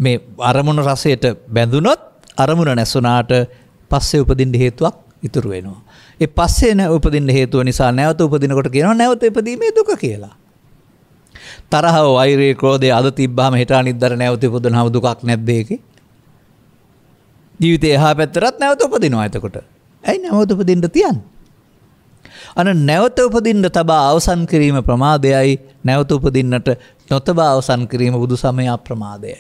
මේ අරමුණ රසයට බැඳුනොත් අරමුණ නැසුනාට පස්සේ උපදින්ට හේතුවක් ඉතුරුවෙනවා. ඒ පස්සේ නැ උපදින්න හේතුව නිසා නැවත උපදිනකොට කියනවා නැවත ඉපදීමේ දුක කියලා. තරහව වෛරය ක්‍රෝධය අද තිබ්බාම හෙට අනිද්දර නැවත උපදිනවම දුකක් නැද්ද ඒකේ? ජීවිතේ එහා පැත්තටත් නැවත උපදිනවා එතකොට. ඇයි නැවත උපදින්න තියන්නේ? අන නැවත උපදින්න තබා අවසන් කිරීම ප්‍රමාදයයි නැවත උපදින්නට නොතබා අවසන් කිරීම බුදු සමය අප්‍රමාදයයි.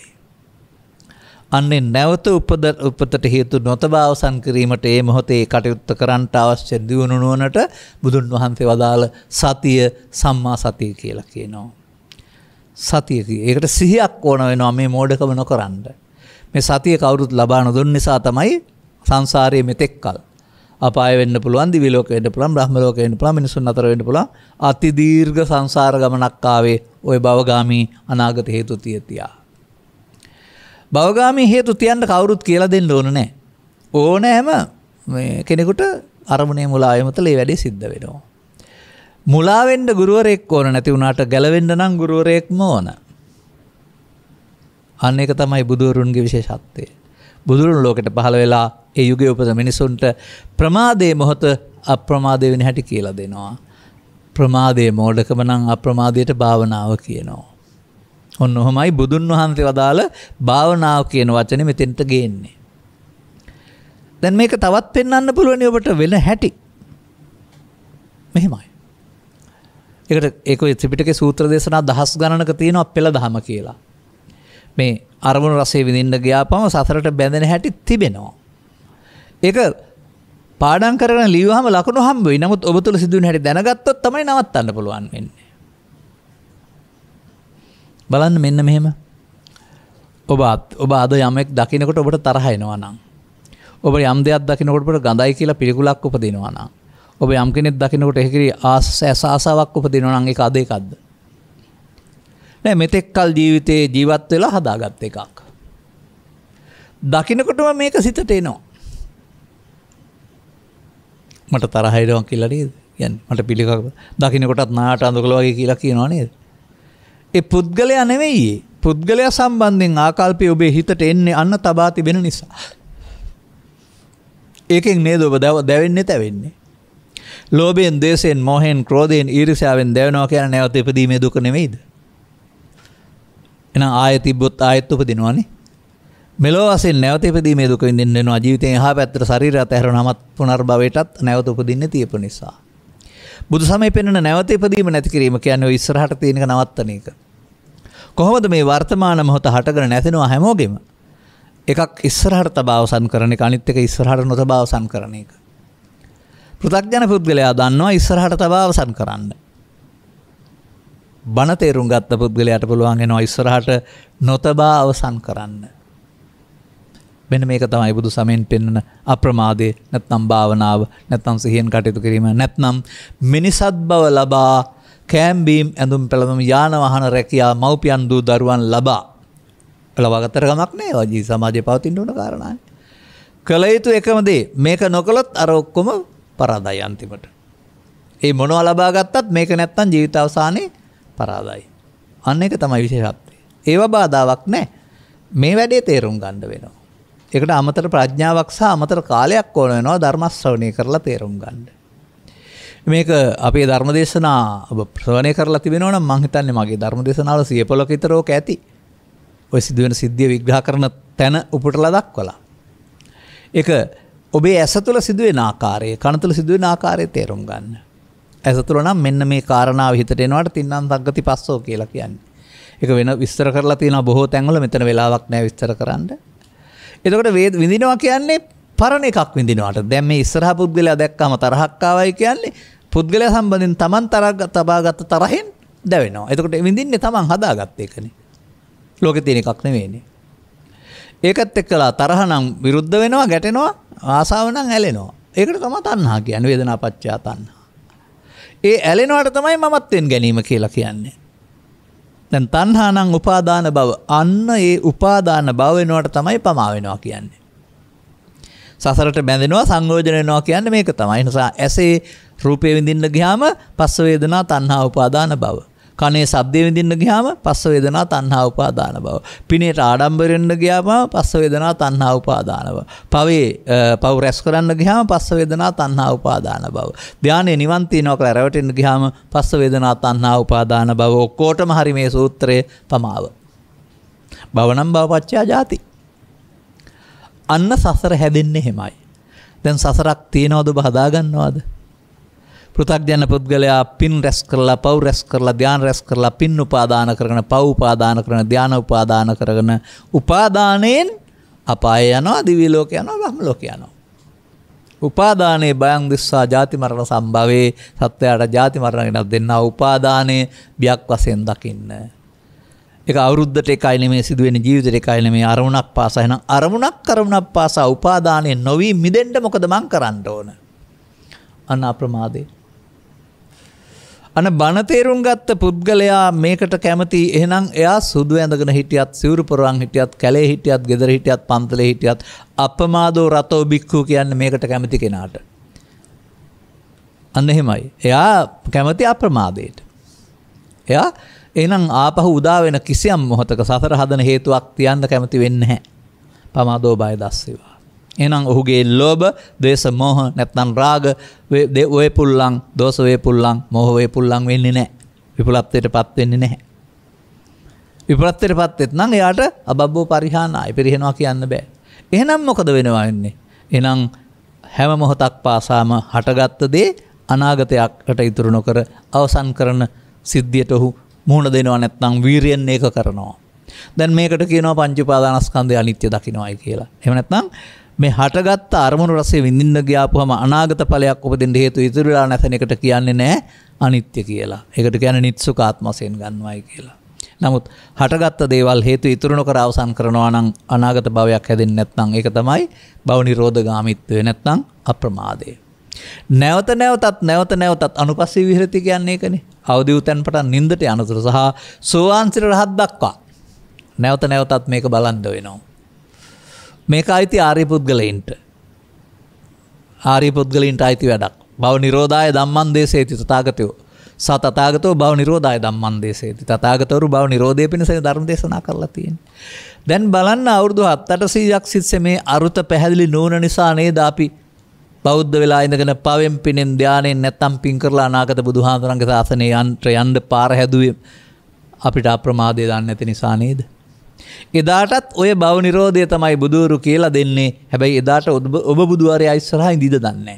අන්නේ නැවත උපද උපතට හේතු නොතබා අවසන් කිරීමට ඒ මොහොතේ කටයුත්ත කරන්නට අවශ්‍ය දියුණු නුවණට බුදුන් වහන්සේ වදාළ සතිය සම්මා සතිය කියලා කියනවා. සතිය ඒකට සිහියක් ඕන වෙනවා මේ මෝඩකම නොකරන්න. මේ සතිය කවුරුත් ලබා නොදුන් නිසා තමයි සංසාරයේ මෙතෙක්කල් අපාය වෙන්න පුළුවන් දිවි ලෝකෙ වෙන්න පුළුවන් බ්‍රහ්ම ලෝකෙ වෙන්න පුළුවන් මිනිසුන් අතර වෙන්න පුළුවන් අති දීර්ඝ සංසාර ගමනක් ආවේ ওই භවගාමි අනාගත හේතු තිය තියා බවගාමී හේතු තියන්ට කවුරුත් කියල දෙන්න ඕන නෑ. ඕන හැම කෙනෙකුට අරමුණේ මුලායමත ලේ වැඩේ සිද්ධ වෙනවා. මුලාවෙන්ඩ ගුරුවරෙක් ඕන නැති වුණට ගැලවෙඩ නම් ගුරුවරයෙක්ම ඕන. අන්න එක තමයි බුදුවරුන්ගේ විශේෂත්වය. බුදුරුන් ලෝකට පහළ වෙලා ඒ යුග උපද මිනිසුන්ට ප්‍රමාදය මොහොත අප්‍රමාදය වෙන හැටි කියලා දෙනවා. ප්‍රමාදය මෝඩකමනං අප්‍රමාදයට භාවනාව කියනවා. ඔන්න ඔහොමයි බුදුන් වහන්සේ වදාළ භාවනාව කියන වචනේ මෙතෙන්ට ගේන්නේ. දැන් මේක තවත් පෙන්වන්න පුළුවන් ඔබට වෙන හැටි. මෙහෙමයි. ඒකට ඒක ත්‍රිපිටකේ සූත්‍ර දේශනා දහස් ගණනක තියෙනවා පෙළ දහම කියලා. මේ අරමුණු රසය විඳින්න ගියාපම සසරට බැඳෙන හැටි තිබෙනවා. ඒක පාඩම් කරගෙන ලියුවාම ලකුණු හම්බ වෙයි. නමුත් ඔබ තුල සිදුවෙන හැටි දැනගත්තොත් තමයි නවත්තන්න පුළුවන් වෙන්නේ. බලන්න මෙන්න මෙහෙම ඔබත් ඔබ අද යමෙක් දකිනකොට ඔබට තරහයිනවා නම් ඔබ යම් දෙයක් දකිනකොට ගඳයි කියලා පිළිකුලක් උපදිනවා නම් ඔබ යම් කෙනෙක් දකිනකොට එහෙකිරි ආස ඇසාසාවක් උපදිනවා නම් ඒක අද එකක්ද නෑ මෙතෙක්කල් ජීවිතයේ ජීවත් වෙලා හදාගත් එකක් දකිනකොටම මේක සිතට එනවා මට තරහයිරවන් කියලා නේද යන් මට පිළිකක් දකිනකොටත් නාට අඳුකළ වගේ කියලා කියනවා නේද ඒ පුද්ගලයා නෙවෙයි පුද්ගලයා සම්බන්ධයෙන් ආකල්පය ඔබේ හිතට එන්නේ අන්න තබා තිබෙන නිසා. ඒකෙන් නේද ඔබ දැවෙන්නේ තැවෙන්නේ. ලෝභයෙන්, දේශයෙන්, මොහෙන්, ක්‍රෝධයෙන්, ඊර්ෂ්‍යාවෙන් දැවෙනවා කියන නැවත ඉපදීමේ දුක නෙවෙයිද? එහෙනම් ආයෙත් තිබ්බොත් ආයෙත් උපදිනවනේ. මෙලෝ වශයෙන් නැවත ඉපදීමේ දුක විඳින්න වෙනවා ජීවිතේ එහා පැත්තට ශරීරය අතහැරනමත් පුනර්භවයටත් නැවත උපදින්නේ තියපු නිසා. බුදු සමය පෙන්වන නැවත ඉපදීම නැති කිරීම කියන්නේ ඉස්සරහට තියෙනක නවත්තන එක. කොහොමද මේ වර්තමාන මොහොත හටගෙන නැතිනවා හැමෝගෙම? එකක් ඉස්සරහට තබා අවසන් කරන එක අනිත් එක ඉස්සරහට නොතබා අවසන් කරන එක. පෘථග්ජන පුද්ගලයා දන්නවා ඉස්සරහට තබා අවසන් කරන්න. බණ තේරුම් ගත්ත පුද්ගලයාට පුළුවන් වෙනවා ඉස්සරහට නොතබා අවසන් කරන්න. මෙන්න මේක තමයි බුදු සමයෙන් පෙන්වන අප්‍රමාදය නැත්නම් භාවනාව නැත්නම් සිහියෙන් කටයුතු කිරීම නැත්නම් මිනිසත් බව ලබා කෑම්බීම් ඇඳුම් පැළඳුම් යාන වාහන රැකියා මව්පියන් දූ දරුවන් ලබා ලබාගත්තට ගමක් නෑ වජී සමාජයේ පවතින්න ඕන කාරණායි. කළ යුතු එකම දේ මේක නොකළොත් අර ඔක්කොම පරාදයි අන්තිමට. ඒ මොනවා ලබා ගත්තත් මේක නැත්තම් ජීවිත අවසානයේ පරාදයි. අන්න එක තමයි විශේෂත්වය. ඒව බාධාවක් නෑ. මේ වැඩේ තේරුම් ගන්න වෙනවා. එකට අමතර ප්‍රඥාවක් සහ අමතර කාලයක් ඕන වෙනවා ධර්මස්ශ්‍රවණය කරලා තේරුම් ගන්න. මේක අපේ ධර්මදේශනා ප්‍රවණය කරලා තිබෙනවා නම් මං හිතන්නේ මගේ ධර්මදේශනාවල 115ක විතරෝක ඇති. ওই සිදුවෙන සිද්ධිය විග්‍රහ කරන තැන උපුටලා දක්වලා. ඒක ඔබේ ඇස තුළ සිදුවෙන ආකාරය, කන තුළ සිදුවෙන ආකාරය තේරුම් ගන්න. ඇස තුළ නම් මෙන්න මේ කාරණාව හිතට එනවාට තින්නම් සංගති පස්සෝ කියලා කියන්නේ. ඒක වෙන විස්තර කරලා තියෙනවා බොහෝ තැන්වල මෙතන වෙලාවක් නැහැ විස්තර කරන්න. එතකොට වේද විඳිනවා කියන්නේ පරණ එකක් විඳිනවාට දැන් මේ ඉස්සරහා පුද්ගලයා දැක්කම තරහක් ආවයි කියන්නේ පුද්ගලයා සම්බන්ධයෙන් Taman තරහ තබාගත් තරහෙන් දැවෙනවා. එතකොට විඳින්නේ Taman හදාගත්ත එකනේ. ලෝකේ තියෙන එකක් නෙවෙයිනේ. ඒකත් එක්කලා තරහ නම් විරුද්ධ වෙනවා, ගැටෙනවා, ආසාව නම් ඇලෙනවා. ඒකට තමයි තණ්හා කියන්නේ වේදනාපච්චා තණ්හා. ඒ ඇලෙනවට තමයි මමත්වෙන් ගැනීම කියලා කියන්නේ. දැන් තණ්හානම් උපාදාන බව අන්න ඒ උපාදාන බව වෙනුවට තමයි පමා වෙනවා කියන්නේ. සසරට බැඳෙනවා සංයෝජන වෙනවා කියන්නේ මේක තමයි. නිසා ඇසේ රූපේ විඳින්න ගියාම පස්ස වේදනා තණ්හා උපාදාන බව. කනේ සබ්දය විඳින්න ගියාම පස්ස වේදනා තණ්හා උපාදාන බව. පිනේට ආඩම්බරෙන්න ගියාම පස්ස වේදනා තණ්හා උපාදාන බව. පවේ පව රැස් කරන්න ගියාම පස්ස වේදනා තණ්හා උපාදාන බව. ධානයේ නිවන් තියනවා කියලා රැවටෙන්න ගියාම පස්ස වේදනා තණ්හා උපාදාන බව. ඔක්කොටම හරි මේ සූත්‍රය පමාව. භවනම් භවපච්චයා ජාති. අන්න සසර හැදෙන්නේ එහෙමයි. දැන් සසරක් තියනවද ඔබ හදාගන්නවද? පෘථග්ජන පුද්ගලයා පින් රැස් කරලා පව් රැස් කරලා ධ්‍යාන රැස් කරලා පින් උපාදාන කරන පව් උපාදාන කරන ධ්‍යාන උපාදාන කරගෙන උපාදානයෙන් අපාය යනවා දිවි ලෝක යනවා බ්‍රහ්ම ලෝක යනවා. උපාදානයේ බයං දිස්සා ජාති මරණ සම්භවයේ සත්වයාට ජාති මරණ ගෙනත් දෙන්නා උපාදානයේ බියක් වශයෙන් දකින්න. එක අවුද්ධට එකයි නෙමේ සිදුවෙන ජීවිතයට එකයි නෙමේ අරමුණක් පාසා එහෙනම් අරමුණක් කරමුණක් පාසා උපාදානයේ නොවි මිදෙන්න මොකද මං කරන්න ඕන අන්න අප්‍රමාදේ අන බනතේරුම් ගත්ත පුද්ගලයා මේකට කැමති එහෙනම් එයා සුදු ඇඳගෙන හිටියත් සිවුරු පොරවන් හිටියත් කැලේ හිටියත් ගෙදර හිටියත් පන්තලේ හිටියත් අපමාදෝ රතෝ බික්ඛු කියන්නේ මේකට කැමති කෙනාට. අන්න එහෙමයි. එයා කැමති අප්‍රමාදයට. එයා එහෙනම් ආපහු උදා වෙන කිසියම් මොහතක සතර හදන හේතුවක් තියන්න කැමති වෙන්නේ නැහැ. පමාදෝ බය දස්සේවා. එනම් ඔහුගේ ලෝබ දේශ මෝහ නැත්තන් රාග ඔය පුල්ලං දෝසවේ පුල්ලං මොහොවේ පුල්ලං වෙන්නේ නෑ විපුලත්වයට පත්වෙන්නේ නැහැ. විපරත්තයට පත්වෙත් නම් එයාට අබබ්බෝ පරිහානායි පිරිහෙනවා කියන්න බෑ. එහෙනම් මොකද වෙනවා වෙන්නේ. එනම් හැම මොහොතක් පාසාම හටගත්ත දේ අනාගතයක්ට ඉතුරු නොකර අවසන් කරන සිද්ධියට ඔහු මුහුණ දෙනවා නැත්නම් වීරියෙන් ඒක කරනවා. දැන් මේකට කියනවා පංච උපාදානස්කන්ධය අනිත්‍ය දකින්නයි කියලා. එහෙම නැත්නම් මේ හටගත්ත අරමුණු රසේ විඳින්න ගියාපුහම අනාගත ඵලයක් උපදින්න හේතු ඉතුරුලා නැතන එකට කියන්නේ නැහැ අනිත්‍ය කියලා. ඒකට කියන්නේ නිත්සුකාත්ම වශයෙන් ගන්නවයි කියලා. නමුත් හටගත්ත දේවල් හේතු ඉතුරු නොකර අවසන් කරනවා නම් අනාගත භවයක් හැදෙන්නේ නැත්නම් ඒක තමයි භව නිරෝධගාමීත්වය නැත්නම් අප්‍රමාදය. නැවත නැවතත් නැවත නැවතත් අනුපස්සී විහෙරති කියන්නේ ඒකනේ. අවදි උතෙන් පටන් නිින්දට යනතුරු සහ සෝවාන් සිර රහත් දක්වා නැවත නැවතත් මේක බලන්න වෙනවා. මේක අයිති ආරය පුද්ගලයින්ට ආරය පුද්ගලින්ට අයිති වැඩක් බව නිරෝධය දම්මන්දේ සේති තතාගතයෝ සතතාගත බව නිරෝධය දම්මන්දේ සේති තතාගතවරු බව නිරෝධය පිණිස ධර්ම දේශනා කරලා තියෙන්. දැන් බලන්න අවුරදු හත්තට සීයක් සිත්ස මේ අරුත පැහැදිලි නූන නිසා නේද අපි බෞද්ධ වෙලා ඉඳගෙන පවෙන් පිනෙන් ධ්‍යානයෙන් නැත්තම් පින් කරලා අනාගත බුදුහාන්තරන්ගේ ශාසනය යන්ත්‍ර යන්න පාර හැදුවේ අපිට අප්‍රමාදය දන්න ඇති නිසා නේද. එදාටත් ඔය බව නිරෝධය තමයි බුදුවරු කියලා දෙන්නේ හැබැයි එදාට ඔබ බුදුවරය අයිස්වරහා ඉදිද දන්නේ.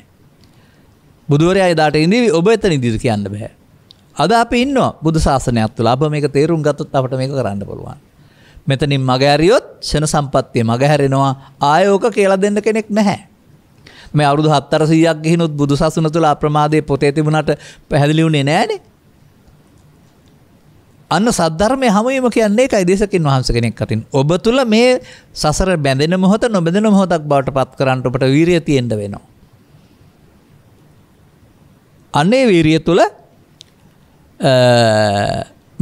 බුදුවරයා එදාට ඉදිවි ඔබ එත නිදිදි කියන්න බැහැ. අද අප ඉන්න බුදු ශාසනයක් තුළ අප මේක තේරුම් ගත්තත් අපට මේක කරන්න පුළුවන්. මෙතනින් මගෑරියොත් ෂණ සම්පත්තිය මගහැරෙනවා ආයෝක කියලා දෙන්න කෙනෙක් නැහැ. මේ අවුදු හත්තර සීයක් ගිහිනුත් බුදු සසුන තුළ අප්‍රමාදය පොතේ තිබුණට පැහැදිලි වුණේ නෑනේ අන්න සද්ධර්මය හමුවීම කියන්නේ එකයි දේශකින් වහන්ස කෙනෙක් අතින්. ඔබ තුළ මේ සසර බැඳෙන මොහොත නොබැඳෙන මොහොතක් බවට පත් කරන්න ඔබට වීරිය තියෙන්න වෙනවා. අන්නේ වීරිය තුළ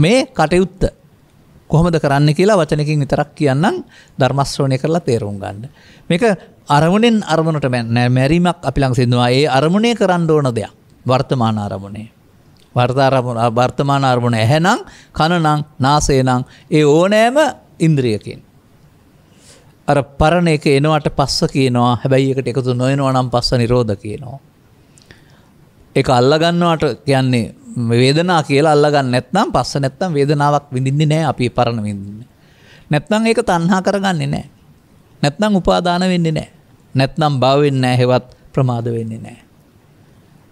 මේ කටයුත්ත කොහොමද කරන්න කියලා වචනකින් විතරක් කියන්නම් ධර්මස්ශ්‍රෝණය කරලා තේරුම් ගන්න. මේක අරමුණෙන් අරමුණට මැ මැරීමක් අපිලං සිදවා ඒ අරමුණය කරන්න ඕන දෙයක් වර්තමාන අරමුණේ. වර්තාරමුණ වර්තමාන අරමුණ ඇහැනම් කණනං නාසේනං ඒ ඕනෑම ඉන්ද්‍රියකින්. අර පරණ එක එනවට පස්ස කියනවා හැබැයි එකට එකතු නොයනවා නම් පස්ස නිරෝධ කියනවා. එක අල්ලගන්නවට කියන්නේ වේදනා කියලා අල්ලගන්න නැත්නම් පස්ස නැත්නම් වේදනාවක් විඳින්නේ නැහැ අපි පරණ විඳින්නේ. නැත්නම් ඒක තණ්හා කරගන්නේ නැහැ. නැත්නම් උපාදාන වෙන්නේ නැහැ. නැත්නම් බව වෙන්නේ නැහැ, හෙවත් ප්‍රමාද වෙන්නේ නැහැ.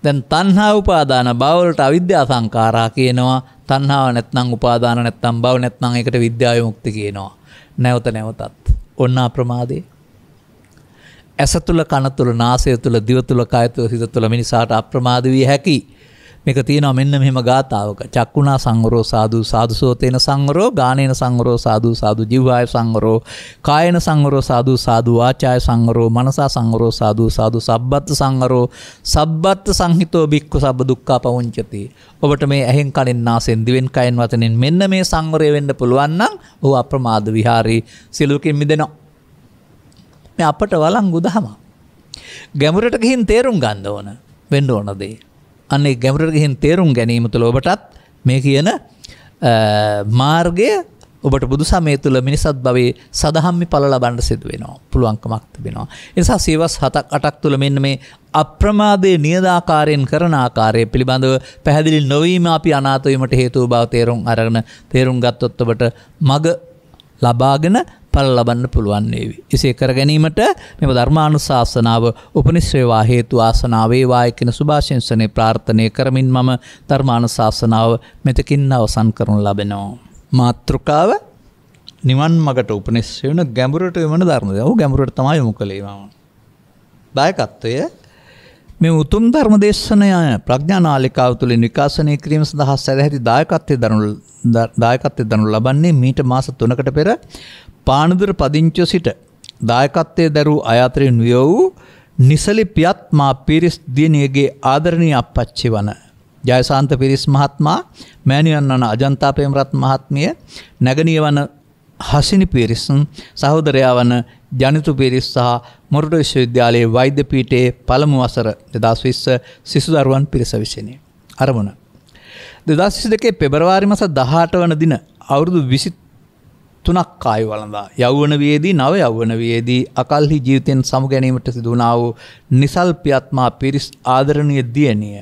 දැන් තන්හා උපාදාන බවලට අවිද්‍යා සංකාරා කියනවා තන්හාාව නැත්නම් උපාදාන නැත්තම් බව නැත්නම් එකට විද්‍යායමුක්ති කියනවා. නැවත නැවතත්. ඔන්න අප්‍රමාදේ. ඇස තුළ කන තුළ නාසය තුළ දිව තුළ කයතුව සිත තුළ මිනිසාට අප්‍රමාද වී හැකි. මේක තියෙනවා මෙන්න මෙහෙම ගාථාවක චක්කුණා සංවරෝ සාදු සාදුසෝතේන සංවරෝ ගානේන සංවරෝ සාදු සාදු ජීවාය සංවරෝ කායන සංවරෝ සාදු සාදු වාචාය සංවරෝ මනසා සංවරෝ සාදු සාදු සබ්බත් සංවරෝ සබ්බත් සංහිතෝ බික්ඛු සබ්බ දුක්ඛා පවුංචති ඔබට මේ ඇහෙන් කනෙන් නාසෙන් දිවෙන් කයෙන් වතනෙන් මෙන්න මේ සංවරය වෙන්න පුළුවන් නම් ඔහු අප්‍රමාද විහාරී සිලුකින් මිදෙනවා මේ අපට වළංගු දහම ගැඹුරට ගිහින් තේරුම් ගන්න ඕන වෙන්න ඕන දේ අන්නේ ගැමරට ගෙහින් තේරුම් ගැනීම තුළ ඔබටත් මේ කියන මාර්ගය ඔබට බුදු සමය තුළ මිනිසත් බවේ සදහම්මි පල ලබන්ඩ සිදුවෙනවා පුළුවන්කමක් තිබෙනවා. නිසා සේවස් හතක් අටක් තුළ මෙන්න මේ අප්‍රමාදය නියදාකාරයෙන් කරන ආකාරය පිළිබඳව පැහැදිලි නොවීම අපි අනාතවීමට හේතුව බව තේරුම් අරගෙන තේරුම් ගත්තොත්තවට මග ලබාගෙන පල ලබන්න පුළුවන් වේවි. එසේ කර ගැනීමට මෙම ධර්මානුශාසනාව උපනිශ්‍රේවා හේතු ආසනාවේවාය කියන සුභාශංසනේ ප්‍රාර්ථනය කරමින් මම ධර්මානුශාසනාව මෙතකින් අවසන් කරනු ලබෙනවා. මාතෘකාව නිවන් මගට උපනිශ්‍රය වන ගැඹුරට වෙන ධර්මද ඔහු ගැඹුරට තමයි යොමු කළේ මම. දායකත්වය මේ උතුම් ධර්ම දේශනය ප්‍රඥානාලිකාව තුළින් විකාශනය කිරීම සඳහා සැදැහැති දායකත්වය දනු දායකත්වය දනු ලබන්නේ මීට මාස 3කට පෙර පානදුර පදිංච සිට දායකත්වය දැරූ අයාතරෙන් වියෝ වූ නිසලි පියත්මා පිරිස් දියණියගේ ආදරණීය අපච්චි වන ජයසාන්ත පිරිස් මහත්මා මෑණියන් වන අජන්තා ප්‍රේමරත් මහත්මිය නැගණිය වන හසිනි පිරිස් සහෝදරයා වන ජනිතු පිරිස් සහ මොරටු විශ්වවිද්‍යාලයේ වෛද්‍ය පීඨයේ පළමු වසර 2020 සිසු දරුවන් පිරිස විසිනි. අරමුණ 2022 පෙබරවාරි මාස 18 වන දින අවුරුදු 20 තුනක් කාය වලඳා යෞවන වයේදී නව යෞවන වයේදී අකල්හි ජීවිතෙන් සමු ගැනීමට සිදු වුණා වූ නිසල්පියත්මා පිරිස් ආදරණීය දියණිය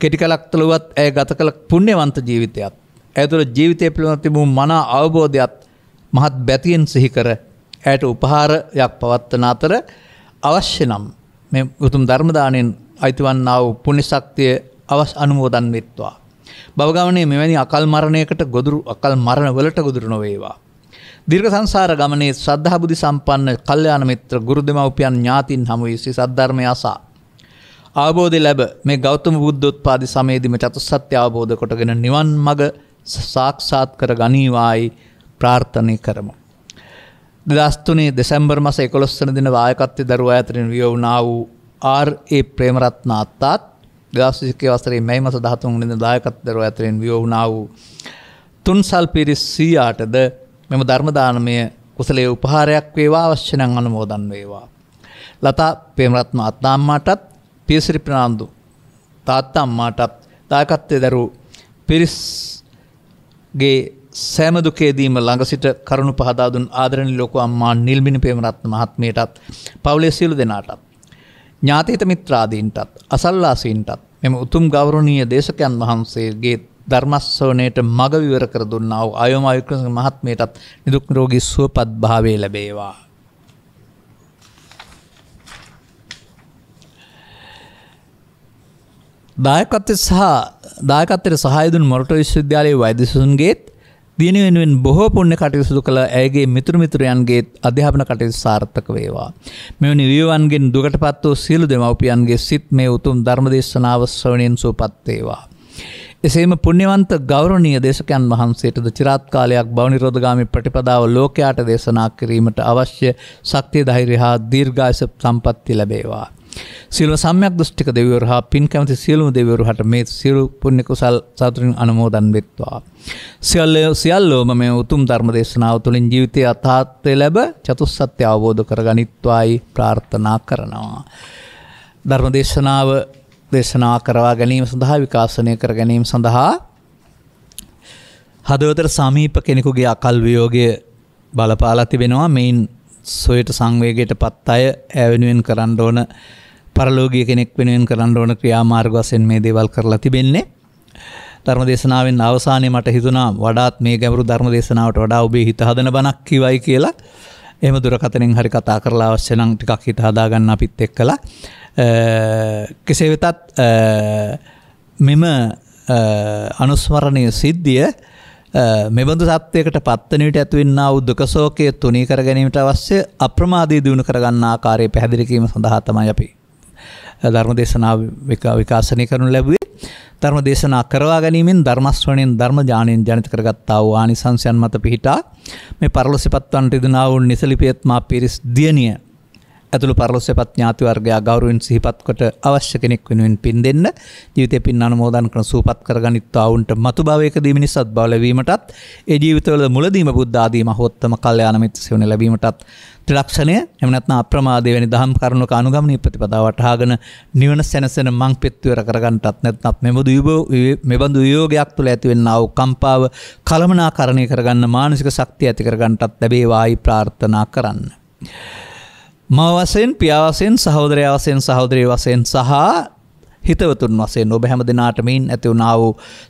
කෙටි කලක් තුළවත් ඇය ගත කළ පුණ්‍යවන්ත ජීවිතයත් ඇය තුළ ජීවිතය පිළිබඳ තිබූ මනා අවබෝධයත් මහත් බැතියෙන් සිහි කර ඇයට උපහාරයක් පවත්වන අතර අවශ්‍ය නම් මේ උතුම් ධර්මදානයෙන් අයිතිවන්නා වූ පුණ්‍යශක්තිය අවස් අනුමෝදන් වෙත්වා. බවගමනේ මෙවැනි අකල් මරණයකට ගොදුරු අකල් මරණ වලට ගොදුරු නොවේවා. දිර්ග සංසාර ගමනේ සද්ධහබුදි සම්පන්න කල්්‍යයාන මිත්‍ර ගුරු දෙමවපියන් ඥාතින් හමුවිසි සද්ධර්මය අසා. අවබෝධ ලැබ මේ ගෞතම බුද්ධොත් පාදි සමේදිම චතු සත්‍ය අවබෝධ කොටගෙන නිවන් මග සාක්ෂාත් කර ගනීවායි ප්‍රාර්ථනය කරමු. දස්තුනේ දෙසැම්බර් මස එකොස්සන දින වායකත්්‍ය දරුව ඇතරින් වියවනා වූ ආර්ඒ ප්‍රේමරත්න අත්තාත් ගාසික වස්තරේ මෙයිම සදහතුන් නිද දායකත් දරුව ඇතරෙන් වියවනා වූ තුන්සල් පිරිස් සීයාටද මෙම ධර්ම දානමය කුසලයේ උපහාරයක් වේවා අවශ්‍ය නම් අනුමෝදන් වේවා. ලතා ප්‍රේමරත්න අත්තාම්මාටත් පියසිරි ප්‍රනාන්දු තාත්තා අම්මාටත් දායකත්වයේ දරු පිරිස්ගේ සෑම දුකේදීම ළඟ සිට කරුණු පහදා දුන් ආදරණීය ලොකු අම්මා නිල්මිනි ප්‍රේමරත්න මහත්මියටත් පවුලේ සියලු දෙනාටත් ඥාතීත මිත්‍රාදීන්ටත් අසල්ලාසීන්ටත් මෙම උතුම් ගෞරවනීය දේශකයන් වහන්සේගේ ධර්මස්සවනයට මග විවර කර දුන්නාව අයෝම අයුක්‍රස මහත්මයටත් නිදුක් රෝගී සුවපත් භාවය ලැබේවා. දායකත්වය සහ දායකත්තයට සහයදුන් මොරට විශ්වවිද්‍යාලයේ වෛදසුන්ගේත් දින වෙනුවෙන් බොහෝ පුණ්‍ය කටයුතු කළ ඇයගේ මිතුරු මිතුරයන්ගේ අධ්‍යාපන කටයුතු සාර්ථක වේවා. මෙවැනි විවන්ගෙන් දුකටපත් වූ සියලු දෙමව්පියන්ගේ සිත් මේ උතුම් ධර්ම දේශනාව ශ්‍රවණයෙන් සුවපත් වේවා. එසේම පුුණ්‍යවන්ත ගෞරණීය දේශකයන් වහන්සේටද චිරාත් කාලයක් බවනිරෝධගාමි ප්‍රටිපදාව ලෝකයාට දේශනා කිරීමට අවශ්‍ය සක්තිය දෛරි හා දීර්ඝාස සම්පත්ති ලැබේවා. සිල්ව සම්යක් දෘෂ්ටික දෙවරු හා පින් කැමති සියලුම දෙවරුහට මේ සිරු පුුණ්‍ය කුසල් සතුරින් අනමෝදන් වෙත්වා. සියල්ලෝ සියල්ලෝම මේ උතුම් ධර්ම දේශනාව තුළින් ජීවිතය අතාත්වය ලැබ චතුස්සත්‍ය අවබෝධ කර ගනිත්වායි ප්‍රාර්ථනා කරනවා. ධර්ම දේශනාව දේශනා කරවා ගැනීම සඳහා විකාශනය කර ගැනීම සඳහා හදවතට සමීප කෙනෙකුගේ අකල් වියෝගය බලපාලා තිබෙනවා මෙයින් සොයට සංවේගයට පත් අය ඇවෙනුවෙන් කරන්න ඕන පරලෝගිය කෙනෙක් වෙනුවෙන් කරන්න ඕන ක්‍රියාමාර්ග වශයෙන් මේ දේවල් කරලා තිබෙන්නේ ධර්ම දේශනාවෙන් අවසානයේ මට හිතුණා වඩාත් මේ ගැඹුරු ධර්ම දේශනාවට වඩා ඔබේ හිත හදන බණක් කිවයි කියලා එහෙම දුරකතනින් හරි කතා කරලා අවශ්‍ය නම් ටිකක් හිත හදාගන්න අපිත් එක්කලා කෙසේ වෙතත් මෙම අනුස්මරණය සිද්ධිය මෙබඳු සත්වයකට පත්වනට ඇතුවන්න උද්දකසෝකය තුනී කර ගැනීමට අවශ්‍ය අප්‍රමාදී දියුණු කරගන්න ආකාරය පැහැදිලිකීම සඳහාතමයි අපි ධර්ම දේශනා විකාශනය කරනු ලැබුවේ ධර්ම දේශනා කරවා ගැනීමෙන් ධර්මස්වනෙන් ධර්ම ජානයෙන් ජනිත කරගත්තාව ආනිසංසයන් මත පිහිටා මේ පරලොසිපත්වන්ට ඉදනාවුන් නිසලිපියත්මා පිරිස් දියනිය ඇතුළු පරලොස්සපත් ඥාති වර්ගයා ගෞරුවෙන් සිහිපත් කොට අවශ්‍ය කෙනෙක් වෙනුවෙන් පින් දෙන්න ජීවිතය පින් අනුමෝදන් කරන සූපත් කරගනිත්වා වුන්ට මතු භවයකදී මිනිසත් බව ලැබීමටත් ඒ ජීවිතවල මුලදීම බුද්ධ ආදී මහෝත්තම කල්යාණ මිත්‍ර සෙවණ ලැබීමටත් ත්‍රිලක්ෂණය එම නැත්නම් අප්‍රමාදේ වැනි දහම් කරුණක අනුගමනීය ප්‍රතිපදාව වටහාගෙන නිවන සැනසෙන මං පෙත්වර කරගන්නටත් නැත්නම් මෙබඳු මෙබඳු වියෝගයක් තුළ ඇතිවෙන්නා වූ කම්පාව කලමනාකරණය කරගන්න මානසික ශක්තිය ඇති කරගන්නටත් ලැබේවායි ප්‍රාර්ථනා කරන්න. මව වසයෙන් පියාවසයෙන් සහෝදරය වසයෙන් සහෝදරය වසයෙන් සහ හිතවතුන් වසයෙන් ඔබ හැම දෙනාටමින් ඇති වුණාව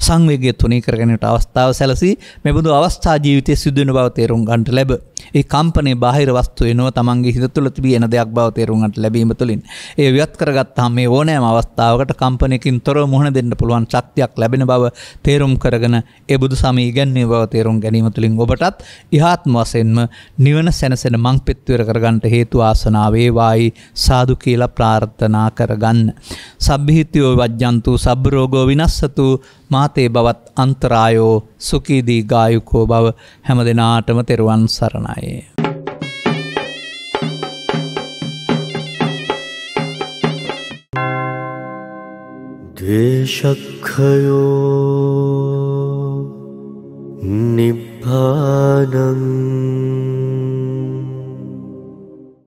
සංවේගය තුනී කරගෙනට අවස්ථාව සැලසි මෙබඳු අවස්ථා ජීවිතය සිදුවන බව තේරුම් ගන්ට ලැබේ ඒ කම්පනේ බාහිර වස්තු වෙනුව තමන්ගේ හිත තුළ තිබී එන දෙයක් බව තේරුම්ගට ලැබීම තුළින් ඒ විවත් කරගත්තාම මේ ඕනෑම අවස්ථාවකට කම්පනයකින් තොරව මුහුණ දෙන්න පුළුවන් ශක්තියක් ලැබෙන බව තේරුම් කරගෙන ඒ බුදු සමී ඉගැන්වීම බව තේරුම් ගැනීම තුළින් ඔබටත් ඉහාත්ම වශයෙන්ම නිවන සැනසෙන මං පෙත්වර කරගන්නට හේතු ආසනා වේවායි සාදු කියලා ප්‍රාර්ථනා කරගන්න. සබ්බිහිතයෝ වජ්ජන්තු සබ්බ රෝගෝ විනස්සතු මාතේ බවත් අන්තරායෝ සුකීදී ගායුකෝ බව හැම දෙනාටම තෙරුවන් සරණයි. දේශක්ඛයෝ නිබ්බානං